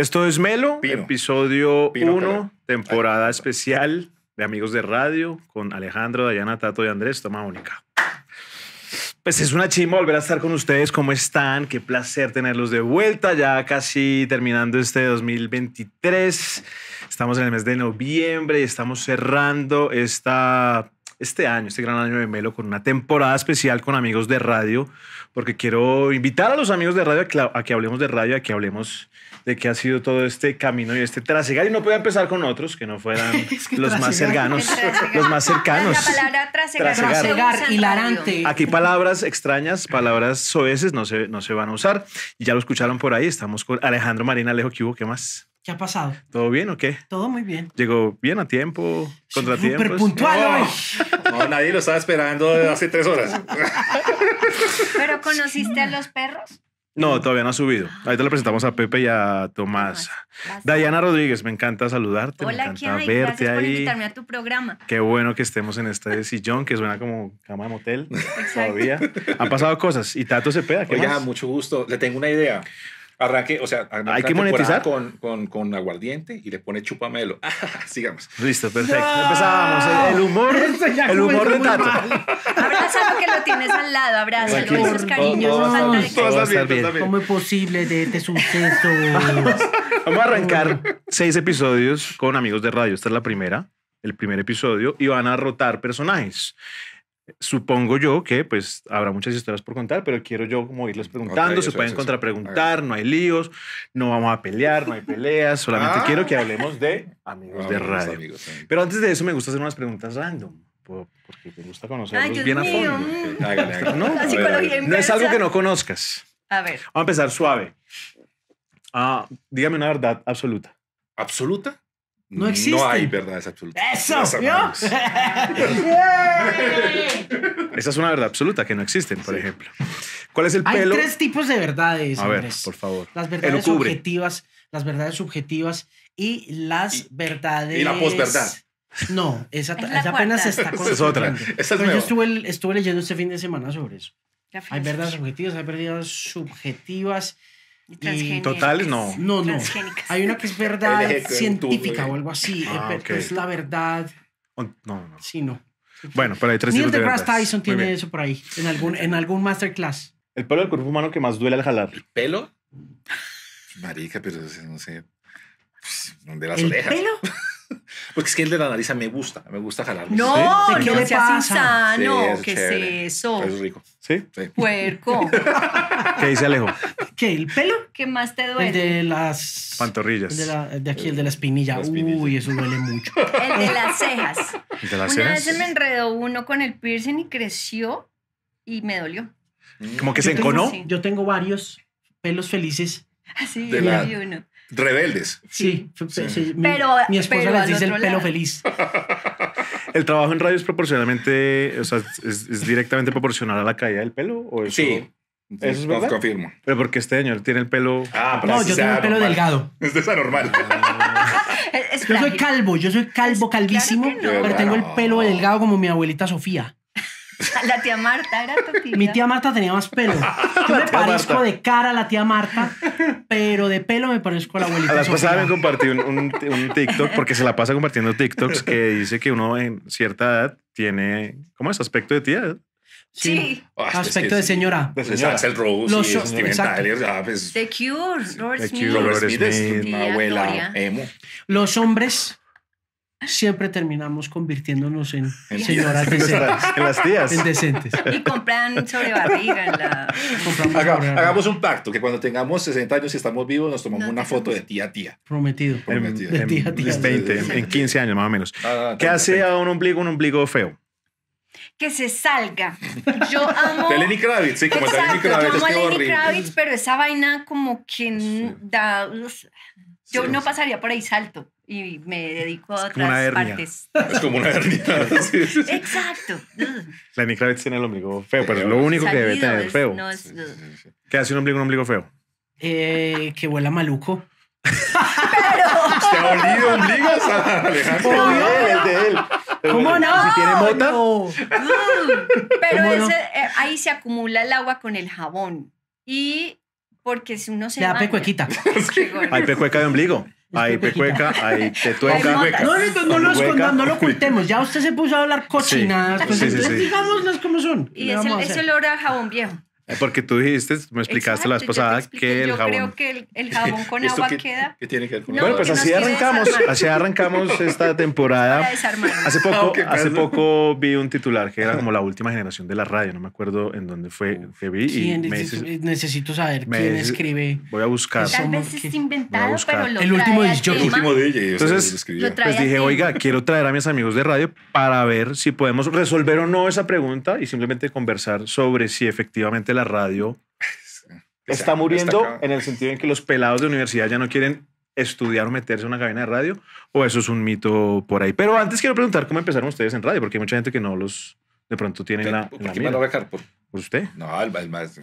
Esto es Melo, episodio 1, temporada especial de Amigos de Radio con Alejandro, Dayana, Tato y Andrés. Toma, única. Pues es una chimba volver a estar con ustedes. ¿Cómo están? Qué placer tenerlos de vuelta. Ya casi terminando este 2023. Estamos en el mes de noviembre y estamos cerrando esta, este año, este gran año de Melo, con una temporada especial con amigos de radio porque quiero invitar a los amigos de radio a que, hablemos de radio, a que hablemos de qué ha sido todo este camino y este trasegar. Y no podía empezar con otros que no fueran los, más cercanos, los más cercanos, trasegar, hilarante. Aquí palabras extrañas, palabras soeces no se, no se van a usar. Y ya lo escucharon por ahí. Estamos con Alejandro Marina Alejo, ¿qué ¿Qué más? ¿Qué ha pasado? ¿Todo bien o qué? Todo muy bien. ¿Llegó bien a tiempo? contra Súper puntual hoy. No, nadie lo estaba esperando hace tres horas. ¿Pero conociste a los perros? No, todavía no ha subido. Ahorita le presentamos a Pepe y a Tomás. Diana Rodríguez, me encanta saludarte. Hola, me encanta verte ahí. tu programa. Qué bueno que estemos en este sillón que suena como cama de motel. Todavía. Han pasado cosas. Y Tato se pega. Oiga, mucho gusto. Le tengo una idea. Arranque, o sea, hay que monetizar con, con, con, aguardiente y le pone chupamelo. sigamos. Listo, perfecto. empezábamos El, humor, el humor de Tato. Abrázalo que lo tienes al lado, abrázalo. Esos cariños. No, no, ¿Cómo es posible de este suceso? Vamos a arrancar seis episodios con amigos de radio. Esta es la primera, el primer episodio, y van a rotar personajes. Supongo yo que pues habrá muchas historias por contar, pero quiero yo como irles preguntando, se pueden contrapreguntar, no hay líos, no vamos a pelear, no hay peleas, solamente ah. quiero que hablemos de amigos de radio. Pero antes de eso me gusta hacer unas preguntas random porque te gusta conocerlos bien a fondo. No, es algo que no conozcas. A ver. Vamos a empezar suave. Ah, dígame una verdad absoluta. ¿Absoluta? Mm, no existe. No hay verdades absolutas. ¡Eso! Esa es una verdad absoluta, que no existen, por ejemplo. ¿Cuál es el pelo? Hay tres tipos de verdades, A ver, por favor. Las verdades objetivas, las verdades subjetivas y las verdades... Y la posverdad. No, esa, es apenas está Es otra. yo estuve, leyendo este fin de semana sobre eso. Hay verdades objetivas, hay verdades subjetivas y mm, totales no. No, no. Hay una que es verdad científica o algo así. Eh, ah, Es pues la verdad. Oh, no, no. Sí, no. Bueno, pero hay tres Neil deGrasse de Tyson tiene eso por ahí, en algún, en algún masterclass. El pelo del cuerpo humano que más duele al jalar. ¿El pelo? Marica, pero no sé. Pues, ¿Dónde las ¿El orejas? ¿El pelo? Porque es que el de la nariz me gusta, me gusta jalar. No, que ¿qué le pasa? es ¿qué es eso? es rico. ¿Sí? Puerco. ¿Qué dice Alejo? ¿Qué? ¿El pelo? ¿Qué más te duele? El de las... Pantorrillas. de, aquí, el de la espinilla. Uy, eso duele mucho. El de las cejas. de las Una cejas? vez me enredó uno con el piercing y creció y me dolió. ¿Como que se enconó? Yo tengo varios pelos felices. Así, ah, yo vi uno. Rebeldes. Sí, pero mi, esposa les dice el pelo feliz. ¿El trabajo en radio es proporcionalmente, o sea, es, directamente proporcional a la caída del pelo? ¿o eso? Sí. Eso Confirmo. Pero porque este señor tiene el pelo. Ah, no, yo tengo el pelo delgado. Ah. es yo soy calvo, yo soy calvo, calvísimo, pero tengo el pelo delgado como mi abuelita Sofía. La tía Marta era tu tía. Mi tía Marta tenía más pelo. Yo me parezco de cara a la tía Marta, pero de pelo me parezco a la abuelita. A las pasadas me compartí un, TikTok, porque se la pasa compartiendo TikToks, que dice que uno en cierta edad tiene, ¿cómo es? Aspecto de tía. ¿eh? Sí. Ah, aspecto de señora. De Los hombres. Ah, pues. The Cure, Smith. abuela, Los hombres siempre terminamos convirtiéndonos en señoras decentes. En las tías. En Y compran sobre barriga. hagamos un pacto, que cuando tengamos 60 años y estamos vivos, nos tomamos una foto de tía a tía. Prometido. Prometido. En, de tía, tía. En 15 años más o menos. Ah, ¿Qué hace a un ombligo un ombligo feo? que se salga. Yo amo. Kravitz, sí, como Exacto, Kravitz. Yo amo a Lenny Kravitz, pero esa vaina como que da. Yo no pasaría por ahí salto y me dedico a otras partes. Es como una hernia. Exacto. Lenny Kravitz tiene el ombligo feo, pero es lo único que debe tener feo. ¿Qué hace un ombligo un ombligo feo? Eh, que huela maluco. Pero... ha olido ombligos, Alejandro? de él. Mm. ¿Cómo no? Si tiene mota. Pero ese, eh, ahí se acumula el agua con el jabón. Y porque si uno se. Le pecuequita. Hay pecueca de ombligo. Hay pecueca, hay tetueca. no, no, lo escondamos, no lo ocultemos. Ya usted se puso a hablar cochinadas. Sí, pues sí, entonces como son. Y es el, olor a jabón viejo. Porque tú dijiste, me explicaste la vez pasada que el jabón. Yo creo que el, jabón con agua queda. Bueno, pues así arrancamos, así arrancamos esta temporada. Hace poco, ah, hace poco vi un titular que era como la última generación de la radio, no me acuerdo en dónde fue que vi. Y me necesito saber quién escribe. Voy a buscar. Tal vez inventado, pero lo El último DJ. Entonces, pues dije, oiga, quiero traer a mis amigos de radio para ver si podemos resolver o no esa pregunta y simplemente conversar sobre si efectivamente la radio está muriendo en el sentido en que los pelados de universidad ya no quieren estudiar o meterse en una cabina de radio, o eso es un mito por ahí. Pero antes quiero preguntar cómo empezaron ustedes en radio, porque hay mucha gente que no los de pronto tiene la. ¿Por qué va ¿Por pues usted? No, el, más.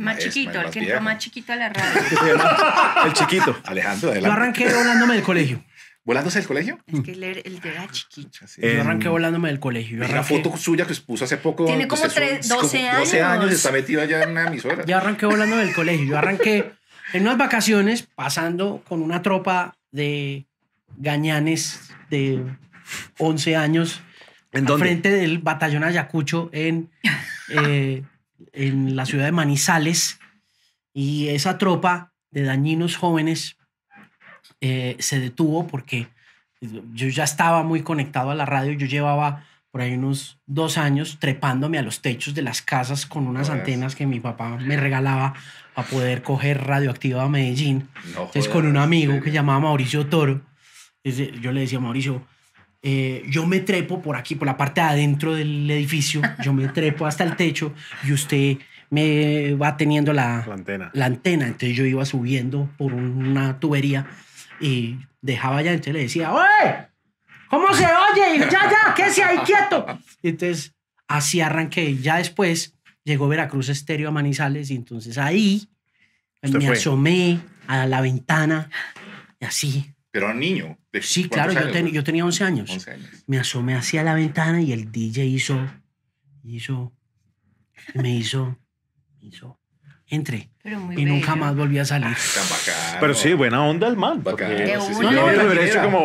más chiquito, el, que entró más chiquito a la radio. el chiquito. Alejandro, adelante. arranqué hablándome del colegio. ¿Volándose del colegio? Es que él era ah, chiquito. yo arranqué volándome del colegio. Yo la foto suya que puso hace poco. Tiene pues, como, 12 como 12 años. y Está metido allá en una emisora. Yo arranqué volándome del colegio. Yo arranqué en unas vacaciones pasando con una tropa de gañanes de 11 años. ¿En dónde? frente del batallón Ayacucho en, eh, en la ciudad de Manizales. Y esa tropa de dañinos jóvenes eh, se detuvo porque yo ya estaba muy conectado a la radio, yo llevaba por ahí unos dos años trepándome a los techos de las casas con unas antenas que mi papá me regalaba para poder coger radioactiva a Medellín. Entonces con un amigo que llamaba Mauricio Toro, yo le decía, Mauricio, eh, yo me trepo por aquí, por la parte de adentro del edificio, yo me trepo hasta el techo y usted me va teniendo la, la antena. Entonces yo iba subiendo por una tubería y dejaba ya, entonces le decía, ¡Oye! ¿Cómo se oye? Y yo, ya, ya, se ahí quieto. Y entonces, así arranqué. Ya después llegó Veracruz Estéreo a Manizales y entonces ahí me asomé a la ventana y así. Pero al niño. sí, claro, yo, tenía 11 años. Me asomé hacia la ventana y el DJ hizo, hizo, me hizo, hizo entré. y nunca más volví a salir. Ah, Pero sí, buena onda el mal. no,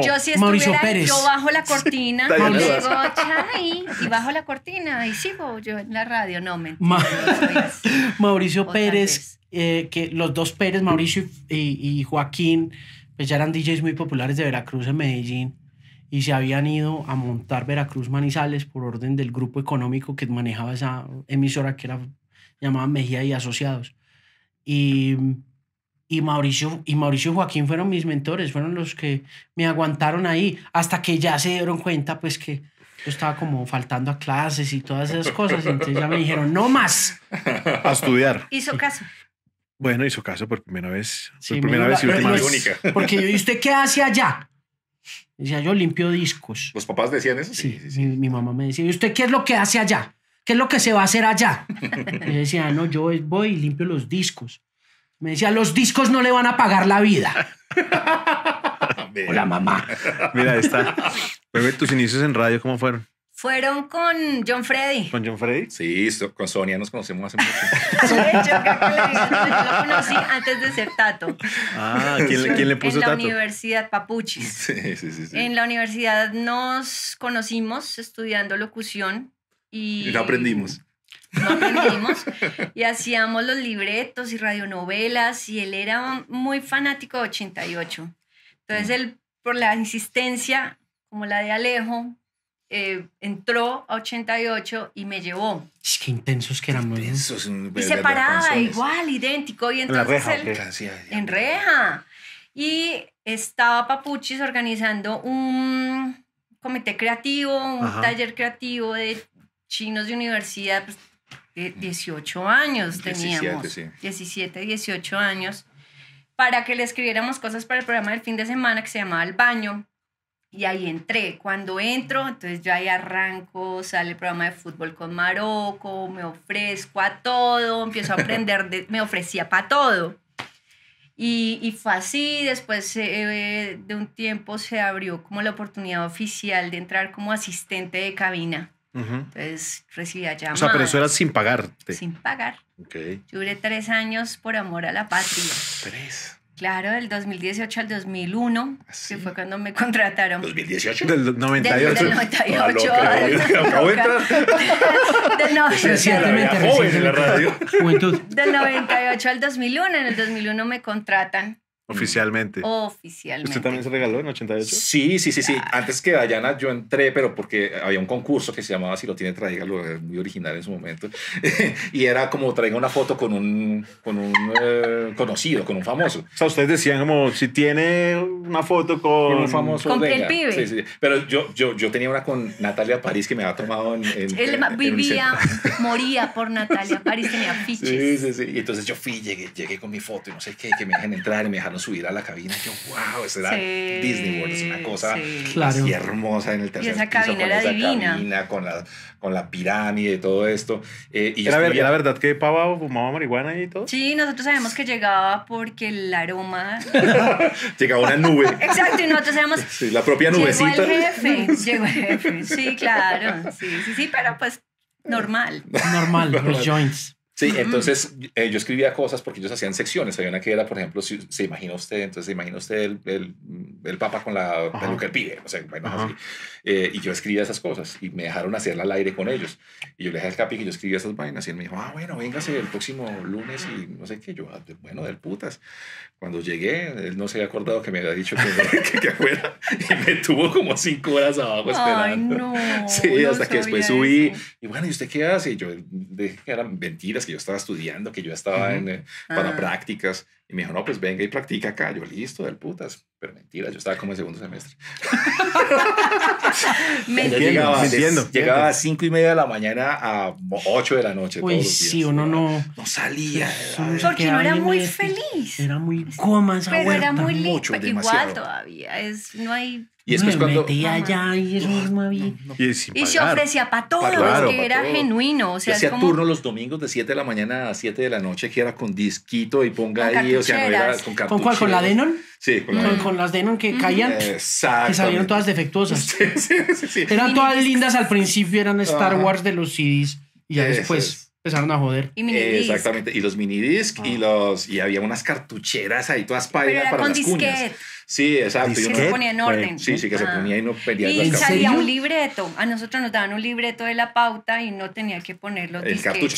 yo, Mauricio Pérez. yo bajo la cortina, y bajo la cortina, y sigo yo en la radio. No, me Mauricio Pérez, eh, que los dos Pérez, Mauricio y, Joaquín, pues ya eran DJs muy populares de Veracruz en Medellín. Y se habían ido a montar Veracruz Manizales por orden del grupo económico que manejaba esa emisora que era llamaban Mejía y Asociados. Y, y, Mauricio, y Mauricio Joaquín fueron mis mentores, fueron los que me aguantaron ahí hasta que ya se dieron cuenta pues que yo estaba como faltando a clases y todas esas cosas. Entonces ya me dijeron, no más. A estudiar. Hizo caso. Bueno, hizo caso por primera vez. Por primera vez y última vez. Única. Porque yo, ¿y usted qué hace allá? Decía, yo limpio discos. ¿Los papás decían eso? Sí, sí, mi, mi, mamá me decía, ¿y usted qué es lo que hace allá? ¿qué es lo que se va a hacer allá? me decía, ah, no, yo voy y limpio los discos. Me decía, los discos no le van a pagar la vida. Hola, mamá. Mira, está. tus inicios en radio, ¿cómo fueron? Fueron con John Freddy. ¿Con John Freddy? Sí, con Sonia nos conocemos hace mucho. Yo creo que conocí antes de ser Tato. Ah, ¿quién, le puso Tato? En la Universidad Papuchis. sí, sí, sí, En la universidad nos conocimos estudiando locución y lo aprendimos. Lo aprendimos. y hacíamos los libretos y radionovelas y él era muy fanático de 88. Entonces mm. él, por la insistencia, como la de Alejo, eh, entró a 88 y me llevó. Es que intensos que eran muy intensos. Y separada, igual, idéntico. Y entonces en reja. en reja. Y estaba Papuchis organizando un comité creativo, un taller creativo de chinos de universidad, pues, 18 eh, mm. años teníamos. 17, 18 años, para que le escribiéramos cosas para el programa del fin de semana que se llamaba El Baño. Y ahí entré. Cuando entro, entonces yo ahí arranco, sale el programa de fútbol con Maroco, me ofrezco a todo, empiezo a aprender, me ofrecía para todo. Y, fue así, después eh, eh, de un tiempo se abrió como la oportunidad oficial de entrar como asistente de cabina. Entonces recibía llamadas. O sea, pero eso era sin pagarte. Sin pagar. Okay. Yo duré tres años por amor a la patria. Tres. Claro, del 2018 al 2001, que fue cuando me contrataron. ¿2018? Del 98. Del, del ah, 98. Acabo de entrar. Del 98. Del 98 al 2001. En el 2001 me contratan Mm. Oficialmente. Oficialmente. ¿Usted también se regaló en 88? Sí, sí, sí, sí. Ah. Antes que Dayana yo entré, pero porque había un concurso que se llamaba Si lo tiene, tráigalo, es muy original en su momento. y era como traiga una foto con un, con un eh, conocido, con un famoso. O sea, ustedes decían como si tiene una foto con, un famoso. Con el pibe. Sí, sí. Pero yo, yo, yo tenía una con Natalia París que me había tomado en. Él vivía, moría por Natalia París, tenía fiches. Sí, sí, sí. Y entonces yo fui, llegué, llegué con mi foto y no sé qué, que me dejan entrar y me dejaron subir a la cabina. Y yo, wow, eso era Disney World, es una cosa así hermosa en el tercer y esa cabina era divina. con la, con la pirámide y todo esto. Eh, y ¿Era, verdad que Pava fumaba marihuana y todo? Sí, nosotros sabemos que llegaba porque el aroma... llegaba una nube. Exacto, y nosotros sabemos... Sí, la propia nubecita. Llegó el jefe, llegó el jefe, sí, claro, sí, sí, sí, pero pues normal. Normal, los joints. Sí, entonces eh, yo escribía cosas porque ellos hacían secciones. Había una que era, por ejemplo, se imagina usted, entonces se imagina usted el, el, papa con la peluca del pibe, o sea, así. Eh, y yo escribía esas cosas y me dejaron hacerla al aire con ellos. Y yo le dejé al capi que yo escribía esas vainas y él me dijo, ah, bueno, véngase el próximo lunes y no sé qué. Yo, ah, bueno, del putas. Cuando llegué, él no se había acordado que me había dicho que, fuera y me tuvo como cinco horas abajo esperando. Ay, no, sí, hasta que después subí y bueno, ¿y usted qué hace? Y yo dije que eran mentiras que yo estaba estudiando, que yo estaba en, eh, para ah. prácticas. Y me dijo, no, pues venga y practica acá. Yo, listo, del putas. Pero mentira, yo estaba como en segundo semestre. me llegaba, llegaba a cinco y media de la mañana a ocho de la noche. Uy, todos los días, sí, uno no, no, salía. Pues, porque no era muy este, feliz. Era muy coma esa Pero era muy Mucho, Igual todavía. Es, no hay y que que cuando... Metía allá y el Y, se ofrecía para todos, que era genuino. O sea, hacía turno los domingos de 7 de la mañana a 7 de la noche, que era con disquito y ponga ahí, o sea, no era con cartucho. ¿Con cuál? ¿Con la Denon? con, las Denon que caían, que salieron todas defectuosas. eran todas lindas al principio, eran Star Wars de los CDs y ya después empezaron a joder. Y Exactamente, y los minidisc y ah. los y había unas cartucheras ahí todas para con las Sí, exacto. Que se ponía en orden. Sí, sí, que se ponía y no perdía. Y salía un libreto. A nosotros nos daban un libreto de la pauta y no tenía que ponerlo. El cartucho.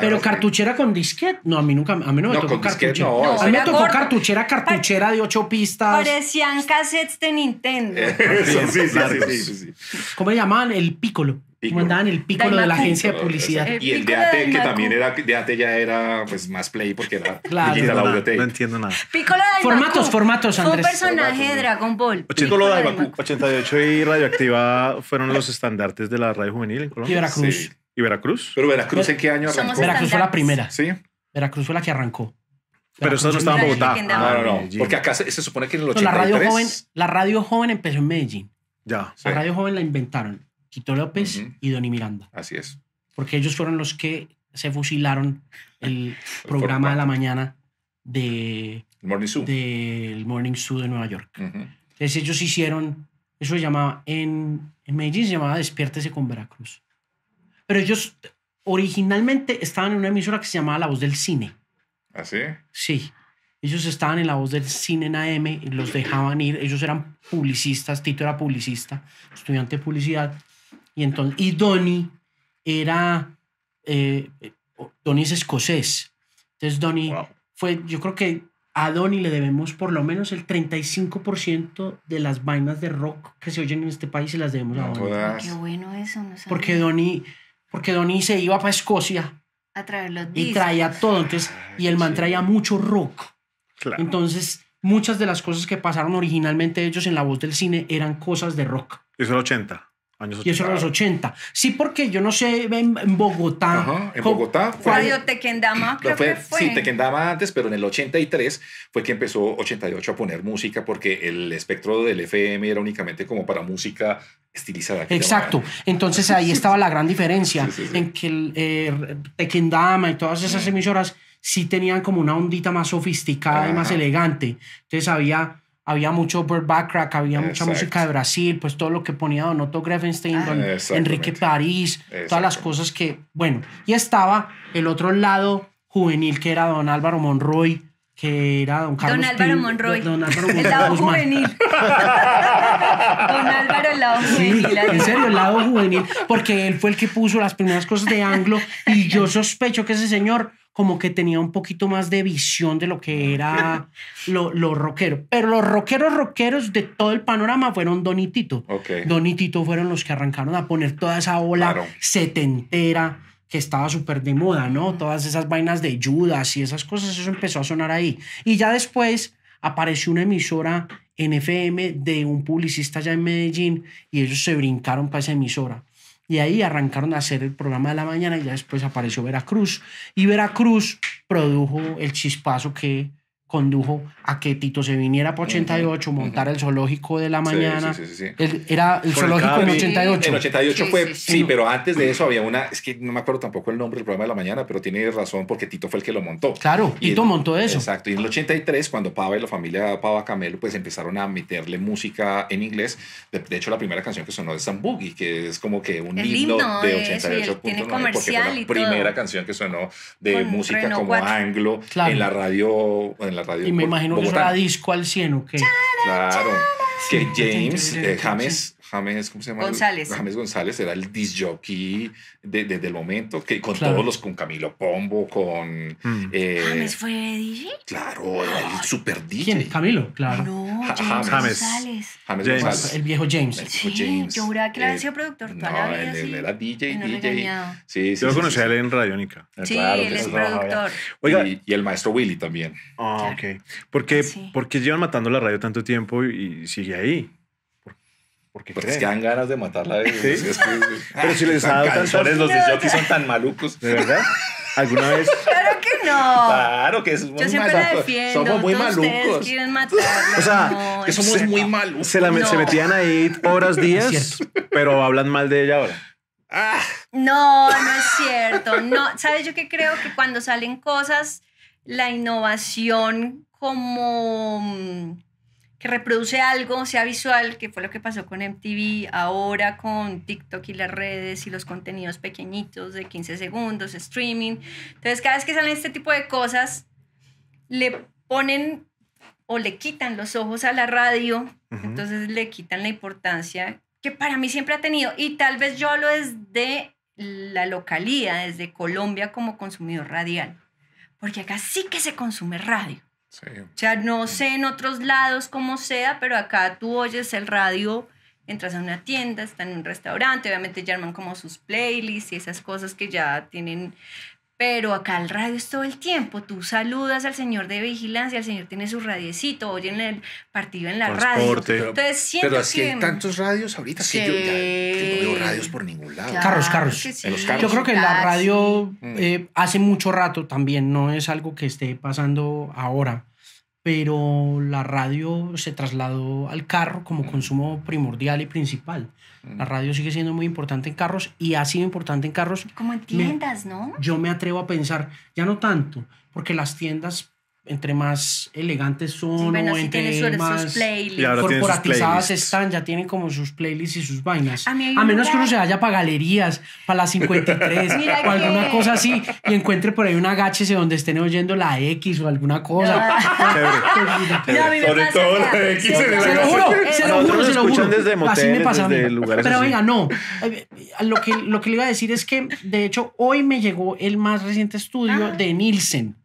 Pero cartuchera con disquete. No, a mí nunca, a mí no me tocó cartuchera. a mí me tocó cartuchera, cartuchera de ocho pistas. Parecían cassettes de Nintendo. sí, sí, sí, sí, ¿Cómo le llamaban? El pícolo mandaban el pico de la agencia de publicidad? y el de AT, que también era, de ya era pues más play porque era claro, no, No entiendo nada. Piccolo de Formatos, formatos, Andrés. Un personaje de Dragon Ball. Piccolo de 88 y Radioactiva fueron los estandartes de la radio juvenil en Colombia. Y Veracruz. ¿Y Veracruz? ¿Pero Veracruz en qué año arrancó? Veracruz fue la primera. Sí. Veracruz fue la que arrancó. Pero eso no estaba en Bogotá. Ah, no, no, Porque acá se, supone que en el 83... la, radio joven, empezó en Medellín. Ya. La radio joven la inventaron. Tito López y Donny Miranda. Así es. Porque ellos fueron los que se fusilaron el programa de la mañana de Morning del Morning Zoo de Nueva York. Entonces ellos hicieron, eso se llamaba, en, en Medellín se llamaba Despiértese con Veracruz. Pero ellos originalmente estaban en una emisora que se llamaba La Voz del Cine. ¿Ah, sí? Sí. Ellos estaban en La Voz del Cine en AM, los dejaban ir, ellos eran publicistas, Tito era publicista, estudiante de publicidad, y, entonces, y era, eh, es escocés. Entonces Donnie fue, yo creo que a Donnie le debemos por lo menos el 35% de las vainas de rock que se oyen en este país y las debemos a Donnie. Qué bueno eso, Porque Donnie porque se iba para Escocia. A traer los discos. Y traía todo, y el man traía mucho rock. Claro. Entonces, muchas de las cosas que pasaron originalmente ellos en la voz del cine eran cosas de rock. Eso el 80. Y eso en los 80. Sí, porque yo no sé en, Bogotá. en Bogotá. Fue, Radio Tequendama, creo que fue. Sí, Tequendama antes, pero en el 83 fue que empezó 88 a poner música porque el espectro del FM era únicamente como para música estilizada. Exacto. Entonces ahí estaba la gran diferencia en que el, eh, Tequendama y todas esas emisoras sí tenían como una ondita más sofisticada y más elegante. Entonces había había mucho Bird había mucha música de Brasil, pues todo lo que ponía Don Otto Grefenstein, ah, Enrique París, todas las cosas que, bueno, y estaba el otro lado juvenil que era Don Álvaro Monroy, que era Don Carlos. Don Álvaro Monroy. Don, Álvaro Monroy. El lado juvenil. don Álvaro, el lado juvenil. en serio, el lado juvenil, porque él fue el que puso las primeras cosas de Anglo y yo sospecho que ese señor como que tenía un poquito más de visión de lo que ah, era lo, lo Pero los rockeros rockeros de todo el panorama fueron Donitito. Donitito fueron los que arrancaron a poner toda esa ola setentera que estaba súper de moda, ¿no? Todas esas vainas de Judas y esas cosas, eso empezó a sonar ahí. Y ya después apareció una emisora en FM de un publicista allá en Medellín y ellos se brincaron para esa emisora y ahí arrancaron a hacer el programa de la mañana y ya después apareció Veracruz. Y Veracruz produjo el chispazo que condujo a que Tito se viniera por 88, montar el zoológico de la mañana. Sí, sí, sí, era el zoológico en 88. En 88 fue, sí, pero antes de eso había una, es que no me acuerdo tampoco el nombre del programa de la mañana, pero tiene razón porque Tito fue el que lo montó. Claro, Tito montó eso. Exacto, y en el 83 cuando Pava y la familia Pava Camelo pues empezaron a meterle música en inglés, de, hecho la primera canción que sonó es Sambugi, que es como que un himno de 88.9 porque fue la primera canción que sonó de música como anglo en la radio en la y me imagino Bogotá. que disco al cien ¿o Claro. Que James eh, James James, ¿cómo se llama? González. James González era el disjockey desde el momento, que con todos los, con Camilo Pombo, con... Mm. Eh, ¿James fue DJ? Claro, era el super DJ. ¿Quién? Camilo, claro. No, James, James. González. James James. El viejo James. James. Sí, yo juraba que era eh, productor toda no, Él, era DJ, DJ. Sí, sí, yo lo sí, conocí a él en Radiónica. Sí, claro, productor. Oiga, y, el maestro Willy también. Ah, oh, ok. ¿Por qué llevan matando la radio tanto tiempo y sigue ahí? Porque Es que dan ¿eh? ganas de matarla. ¿Sí? Pero si les ha dado tan los disjockeys son tan malucos. ¿De verdad? ¿Alguna vez? Claro que no. Claro que es muy Yo siempre Somos muy malucos. O sea, que somos muy malucos. Se, la, se metían ahí horas, días, pero hablan mal de ella ahora. Ah. No, no es cierto. No, ¿sabes yo que creo? Que cuando salen cosas, la innovación como mm, que reproduce algo, sea visual, que fue lo que pasó con MTV, ahora con TikTok y las redes y los contenidos pequeñitos de 15 segundos, streaming. Entonces, cada vez que salen este tipo de cosas, le ponen o le quitan los ojos a la radio, entonces le quitan la importancia que para mí siempre ha tenido. Y tal vez yo es desde la localidad, desde Colombia como consumidor radial, porque acá sí que se consume radio. O sea, no sé en otros lados cómo sea, pero acá tú oyes el radio, entras a una tienda, está en un restaurante, obviamente llaman como sus playlists y esas cosas que ya tienen pero acá el radio es todo el tiempo. Tú saludas al señor de vigilancia, el señor tiene su radiecito, en el partido en la radio. Entonces, pero así hay tantos radios ahorita que yo ya no veo radios por ningún lado. carros, carros. Yo creo que la radio mm. eh, hace mucho rato también, no es algo que esté pasando ahora, pero la radio se trasladó al carro como mm. consumo primordial y principal. La radio sigue siendo muy importante en carros y ha sido importante en carros. Como en tiendas, ¿no? Yo me atrevo a pensar, ya no tanto, porque las tiendas entre más elegantes son entre más corporatizadas están, ya tienen como sus playlists y sus vainas. A, menos que uno se vaya para galerías, para las 53 o alguna cosa así y encuentre por ahí un gáchese donde estén oyendo la X o alguna cosa. Sobre todo la X. Se lo juro, se lo juro, se lo juro. así me pasa Pero venga, no. Eh, lo que, le iba a decir es que, de hecho, hoy me llegó el más reciente estudio ah. de Nielsen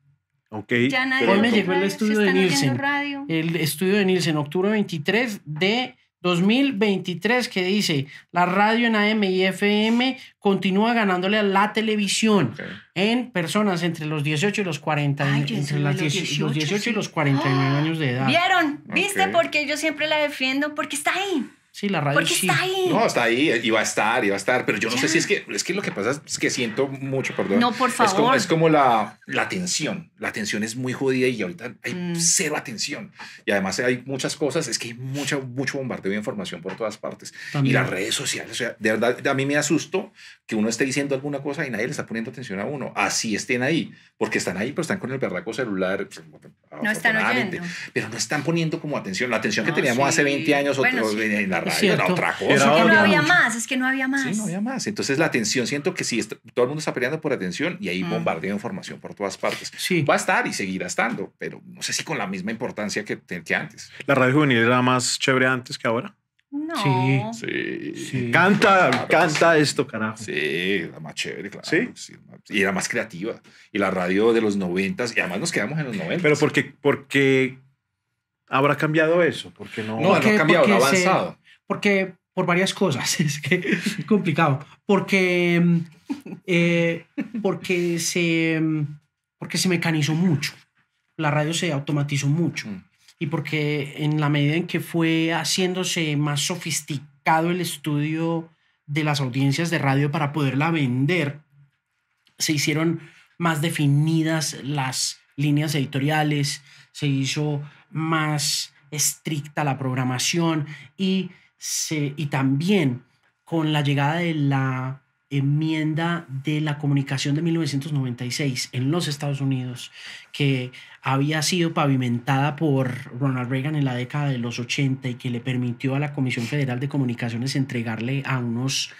Ok. Ya me llegó el estudio de Nielsen. El estudio de Nielsen, octubre 23 de 2023 que dice la radio en AM y FM continúa ganándole a la televisión en personas entre los 18 y los 40 entre 18, y los 49 años de edad. ¿Vieron? ¿Viste? Porque yo siempre la defiendo porque está ahí. Sí, la radio está ahí. No, está ahí, y va a estar, y va a estar. Pero yo no sé si es que, es que lo que pasa es que siento mucho, perdón. No, por favor. Es como, la, la tensión. La atención es muy jodida y ahorita hay mm. cero atención. Y además hay muchas cosas, es que hay mucha, mucho bombardeo de información por todas partes. Y las redes sociales, o sea, de verdad, a mí me asusto que uno esté diciendo alguna cosa y nadie le está poniendo atención a uno. Así estén ahí, porque están ahí, pero están con el berraco celular. Pues, no están oyendo. Pero no están poniendo como atención. La atención que teníamos hace 20 años en la radio era otra cosa. es que no había más, es que no había más. más. Entonces la atención, siento que sí, todo el mundo está peleando por atención y ahí bombardea mm. bombardeo información por todas partes. Va a estar y seguirá estando, pero no sé si con la misma importancia que, que antes. La radio juvenil era más chévere antes que ahora. No. Sí. Sí. Canta, canta esto, carajo. Sí, la más chévere, claro. ¿Sí? Y era más creativa. Y la radio de los noventas, y además nos quedamos en los noventas. Pero porque, porque habrá cambiado eso, porque no. No, ha cambiado, no ha avanzado. porque por varias cosas, es que es complicado. Porque, mm, eh, porque, se, mm, porque se mecanizó mucho. La radio se automatizó mucho. Mm y porque en la medida en que fue haciéndose más sofisticado el estudio de las audiencias de radio para poderla vender, se hicieron más definidas las líneas editoriales, se hizo más estricta la programación y, se, y también con la llegada de la enmienda de la comunicación de 1996 en los Estados Unidos, que había sido pavimentada por Ronald Reagan en la década de los 80 y que le permitió a la Comisión Federal de Comunicaciones entregarle a unos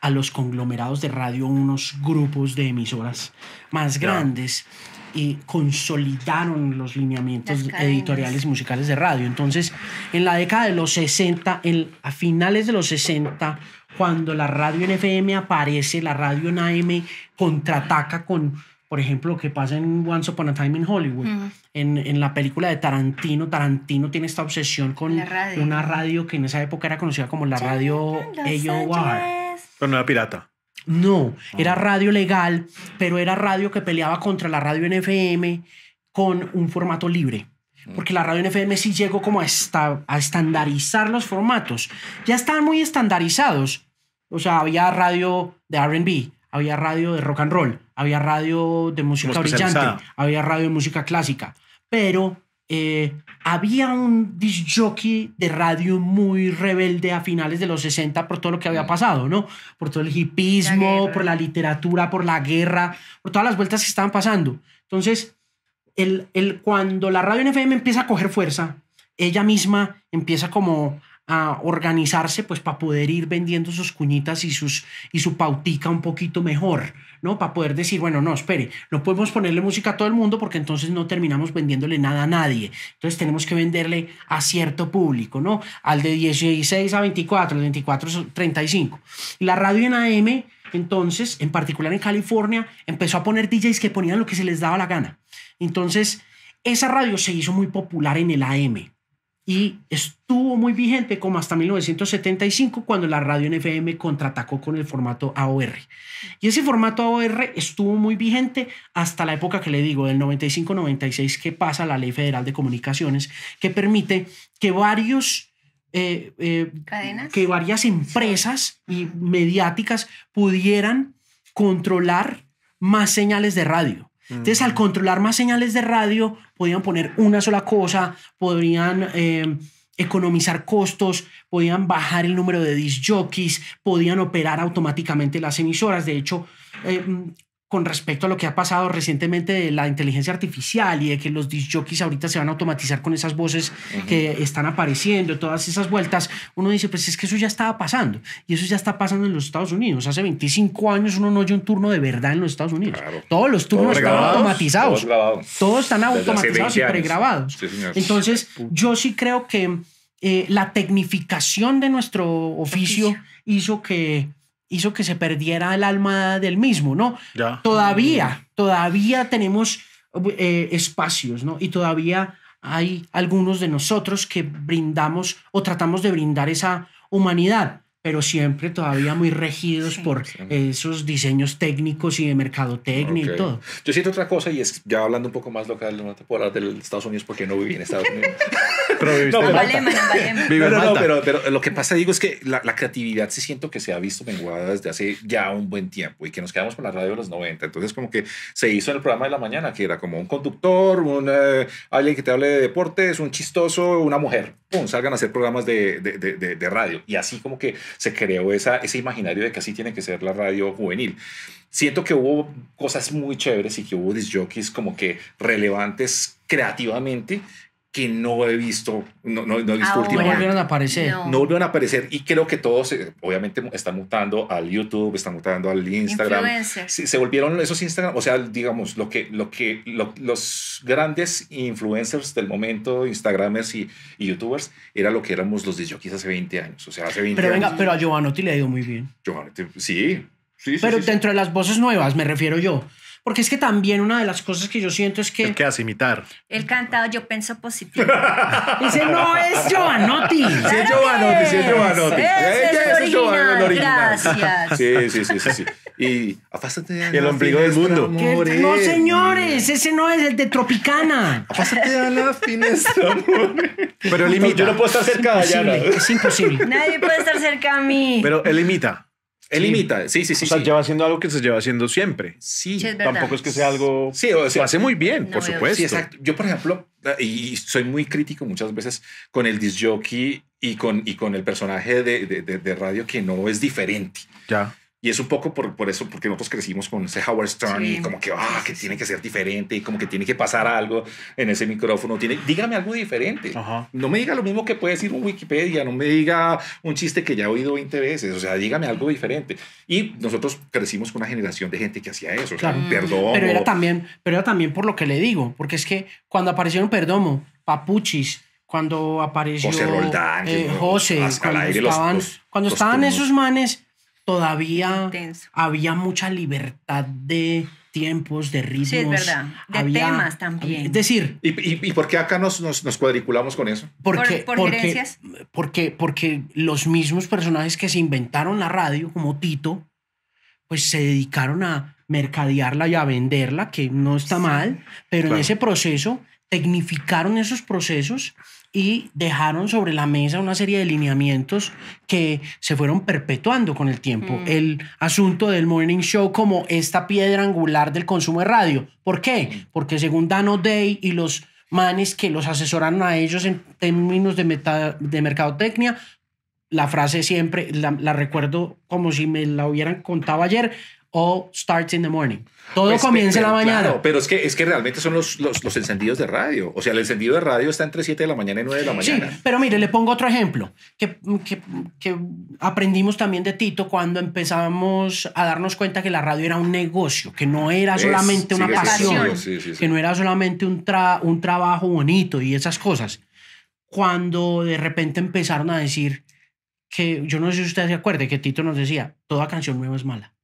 a los conglomerados de radio unos grupos de emisoras más grandes y consolidaron los lineamientos editoriales y musicales de radio. Entonces, en la década de los 60, en, a finales de los 60, cuando la radio NFM aparece, la radio en contraataca con, por ejemplo, lo que pasa en Once Upon a Time in Hollywood. Mm. En, la película de Tarantino, Tarantino tiene esta obsesión con una radio que en esa época era conocida como la radio AOR. Pero no era pirata. No, ah. era radio legal, pero era radio que peleaba contra la radio NFM con un formato libre. Mm. Porque la radio NFM sí llegó como a, a estandarizar los formatos. Ya están muy estandarizados, o sea, había radio de RB, había radio de rock and roll, había radio de música brillante, había radio de música clásica, pero eh, había un disc de radio muy rebelde a finales de los 60 por todo lo que había mm. pasado, ¿no? Por todo el hipismo, por la literatura, por la guerra, por todas las vueltas que estaban pasando. Entonces, el, cuando la radio NFM empieza a coger fuerza, ella misma empieza como a organizarse pues para poder ir vendiendo sus cuñitas y, sus, y su pautica un poquito mejor, ¿no? Para poder decir, bueno, no, espere, no podemos ponerle música a todo el mundo porque entonces no terminamos vendiéndole nada a nadie. Entonces tenemos que venderle a cierto público, ¿no? Al de 16 a 24, 24 a 35. La radio en AM, entonces, en particular en California, empezó a poner DJs que ponían lo que se les daba la gana. Entonces, esa radio se hizo muy popular en el AM y estuvo muy vigente como hasta 1975 cuando la radio NFM contraatacó con el formato AOR. Y ese formato AOR estuvo muy vigente hasta la época que le digo, del 95-96 que pasa la Ley Federal de Comunicaciones, que permite que varios... Eh, eh, que varias empresas y mediáticas pudieran controlar más señales de radio entonces, al mm. controlar más señales de radio, podían poner una sola cosa, podrían eh, economizar costos, podían bajar el número de disc podían operar automáticamente las emisoras. De hecho, eh, con respecto a lo que ha pasado recientemente de la inteligencia artificial y de que los disjockeys ahorita se van a automatizar con esas voces que están apareciendo, todas esas vueltas, uno dice, pues es que eso ya estaba pasando y eso ya está pasando en los Estados Unidos. Hace 25 años uno no oyó un turno de verdad en los Estados Unidos. Todos los turnos están automatizados. Todos, están automatizados y pregrabados. Entonces, yo sí creo que eh, la tecnificación de nuestro oficio hizo que hizo que se perdiera el alma del mismo, ¿no? Todavía, todavía tenemos eh, espacios, ¿no? Y todavía hay algunos de nosotros que brindamos o tratamos de brindar esa humanidad pero siempre todavía muy regidos por esos diseños técnicos y de mercadotecnia técnico y todo. Yo siento otra cosa y es, ya hablando un poco más local, no te puedo hablar de Estados Unidos porque no viví en Estados Unidos. pero no, pero, lo que pasa, digo, es que la, creatividad sí siento que se ha visto menguada desde hace ya un buen tiempo y que nos quedamos con la radio de los 90. Entonces, como que se hizo en el programa de la mañana, que era como un conductor, un, eh, alguien que te hable de deportes, un chistoso, una mujer. ¡Pum! Salgan a hacer programas de, de, de radio. Y así como que se creó esa, ese imaginario de que así tiene que ser la radio juvenil. Siento que hubo cosas muy chéveres y que hubo disjockeys como que relevantes creativamente no he visto, no, he visto No volvieron a aparecer. No. volvieron a aparecer y creo que todos, eh, obviamente, están mutando al YouTube, están mutando al Instagram. se volvieron esos Instagram, o sea, digamos, lo que, lo que los grandes influencers del momento, Instagramers y, YouTubers, era lo que éramos los Jockeys hace 20 años. O sea, hace 20 pero venga, pero a Giovanotti le ha ido muy bien. Giovanotti, sí. pero dentro de las voces nuevas, me refiero yo. Porque es que también una de las cosas que yo siento es que. ¿Qué hace imitar. El cantado Yo pienso positivo. Dice, no es Giovanotti. Sí, es Giovanotti, sí, es Giovanotti. Es, Gracias. Sí, sí, sí, sí. sí. Y apásate de El ombligo del mundo. No, señores, ese no es el de Tropicana. Apásate de la finestra, Pero él imita. Yo no puedo estar cerca de allá. Es imposible. Nadie puede estar cerca de mí. Pero él imita. Elimita, sí. sí, sí, sí. O sea, lleva haciendo algo que se lleva haciendo siempre. Sí, tampoco es que sea algo. Sí, o sea, lo hace muy bien, por supuesto. Sí, exacto. Yo, por ejemplo, y soy muy crítico muchas veces con el disjockey y con, y con el personaje de, de, de, de radio que no es diferente. Ya. Y es un poco por, eso, porque nosotros crecimos con ese Howard Stern y como que, ah, que tiene que ser diferente y como que tiene que pasar algo en ese micrófono. Tiene, dígame algo diferente. No me diga lo mismo que puede decir un Wikipedia, no me diga un chiste que ya he oído 20 veces. O sea, dígame algo diferente. Y nosotros crecimos con una generación de gente que hacía eso. Mm. perdón Pero era, también, pero también por lo que le digo, porque es que cuando aparecieron Perdomo, Papuchis, cuando apareció José Roldán, eh, José, pues, cuando, estaban, cuando estaban esos manes todavía había mucha libertad de tiempos, de ritmos. De temas también. Es decir. ¿Y, y, por qué acá nos, nos, cuadriculamos con eso? Porque, ¿Por, por porque, Porque, los mismos personajes que se inventaron la radio, como Tito, pues se dedicaron a mercadearla y a venderla, que no está mal, pero en ese proceso tecnificaron esos procesos y dejaron sobre la mesa una serie de lineamientos que se fueron perpetuando con el tiempo. Mm. El asunto del morning show como esta piedra angular del consumo de radio. ¿Por qué? Mm. Porque según Dano Day y los manes que los asesoraron a ellos en términos de, de mercadotecnia, la frase siempre la, la, recuerdo como si me la hubieran contado ayer. All starts in the morning. Todo pues, comienza en la mañana. pero es que, es que realmente son los, los, encendidos de radio. O sea, el encendido de radio está entre 7 de la mañana y 9 de la mañana. Sí, pero mire, le pongo otro ejemplo que, que, que aprendimos también de Tito cuando empezamos a darnos cuenta que la radio era un negocio, que no era solamente una pasión, que no era solamente un, un trabajo bonito y esas cosas. Cuando de repente empezaron a decir que, yo no sé si ustedes se acuerdan, que Tito nos decía, toda canción nueva es mala.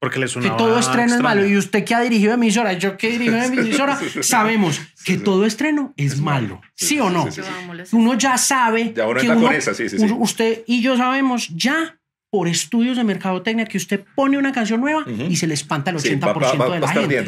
Porque le que todo estreno es malo. Y usted que ha dirigido emisora, yo que dirijo emisora, sabemos que todo estreno es, malo. ¿Sí, o no? Uno ya sabe. que Usted y yo sabemos ya por estudios de mercadotecnia que usted pone una canción nueva y se le espanta el 80% de la gente.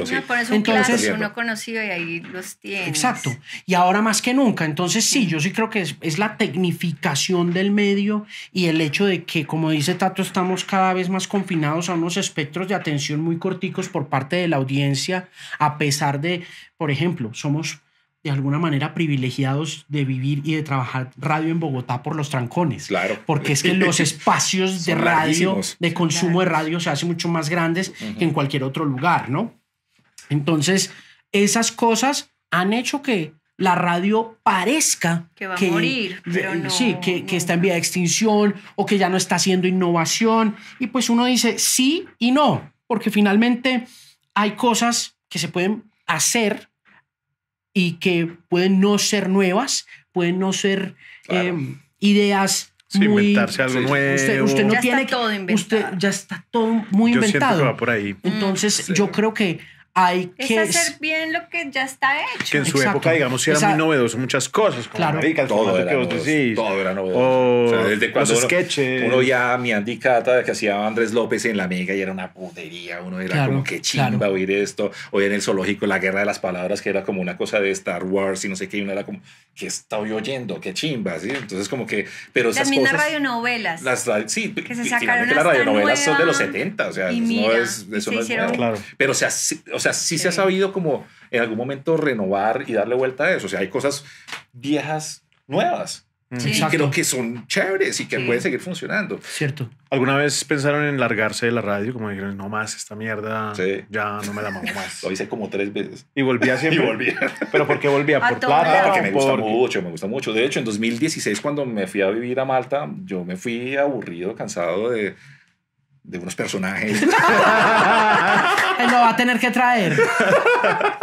entonces, uno conocido y ahí los tiene. Exacto. Y ahora más que nunca. Entonces, sí, yo sí creo que es, la tecnificación del medio y el hecho de que, como dice Tato, estamos cada vez más confinados a unos espectros de atención muy corticos por parte de la audiencia, a pesar de, por ejemplo, somos de alguna manera privilegiados de vivir y de trabajar radio en Bogotá por los trancones. Claro. Porque es que los espacios de radio, de consumo de radio se hacen mucho más grandes que en cualquier otro lugar, ¿no? Entonces, esas cosas han hecho que la radio parezca que va a morir, sí, que, que, está en vía de extinción o que ya no está haciendo innovación. Y pues uno dice sí y no, porque finalmente hay cosas que se pueden hacer y que pueden no ser nuevas, pueden no ser eh, ideas muy, inventarse algo nuevo. Usted, no ya tiene está todo inventado. Usted ya está todo muy inventado. Entonces, yo creo que hay que... hacer bien lo que ya está hecho. Que en su época, digamos, sí era muy novedoso muchas cosas. claro. todo, era novedoso, todo era novedoso. o sea, cuando los sketches. Uno, ya, mi Andy Cata, que hacía Andrés López en La Mega y era una putería. Uno era como, que chimba oír esto. Hoy en el zoológico La Guerra de las Palabras, que era como una cosa de Star Wars y no sé qué. Y uno era como, ¿qué estoy oyendo? Qué chimba, ¿sí? Entonces como que... Pero esas También cosas, las radionovelas. Las, sí, que se sacaron las radionovelas novelas son de los 70, o sea, no es... Eso no es claro. Pero o sea, o sea, sí, se ha sabido como en algún momento renovar y darle vuelta a eso. O sea, hay cosas viejas nuevas. Mm. Sí. creo que son chéveres y que pueden seguir funcionando. Cierto. ¿Alguna vez pensaron en largarse de la radio? Como dijeron, no más, esta mierda ya no me la mamo más. Lo hice como tres veces. Y volvía siempre. y volvía. ¿Pero por qué volvía? ¿Por plata? porque me gusta mucho, me gusta mucho. De hecho, en 2016, cuando me fui a vivir a Malta, yo me fui aburrido, cansado de de unos personajes. Él lo va a tener que traer.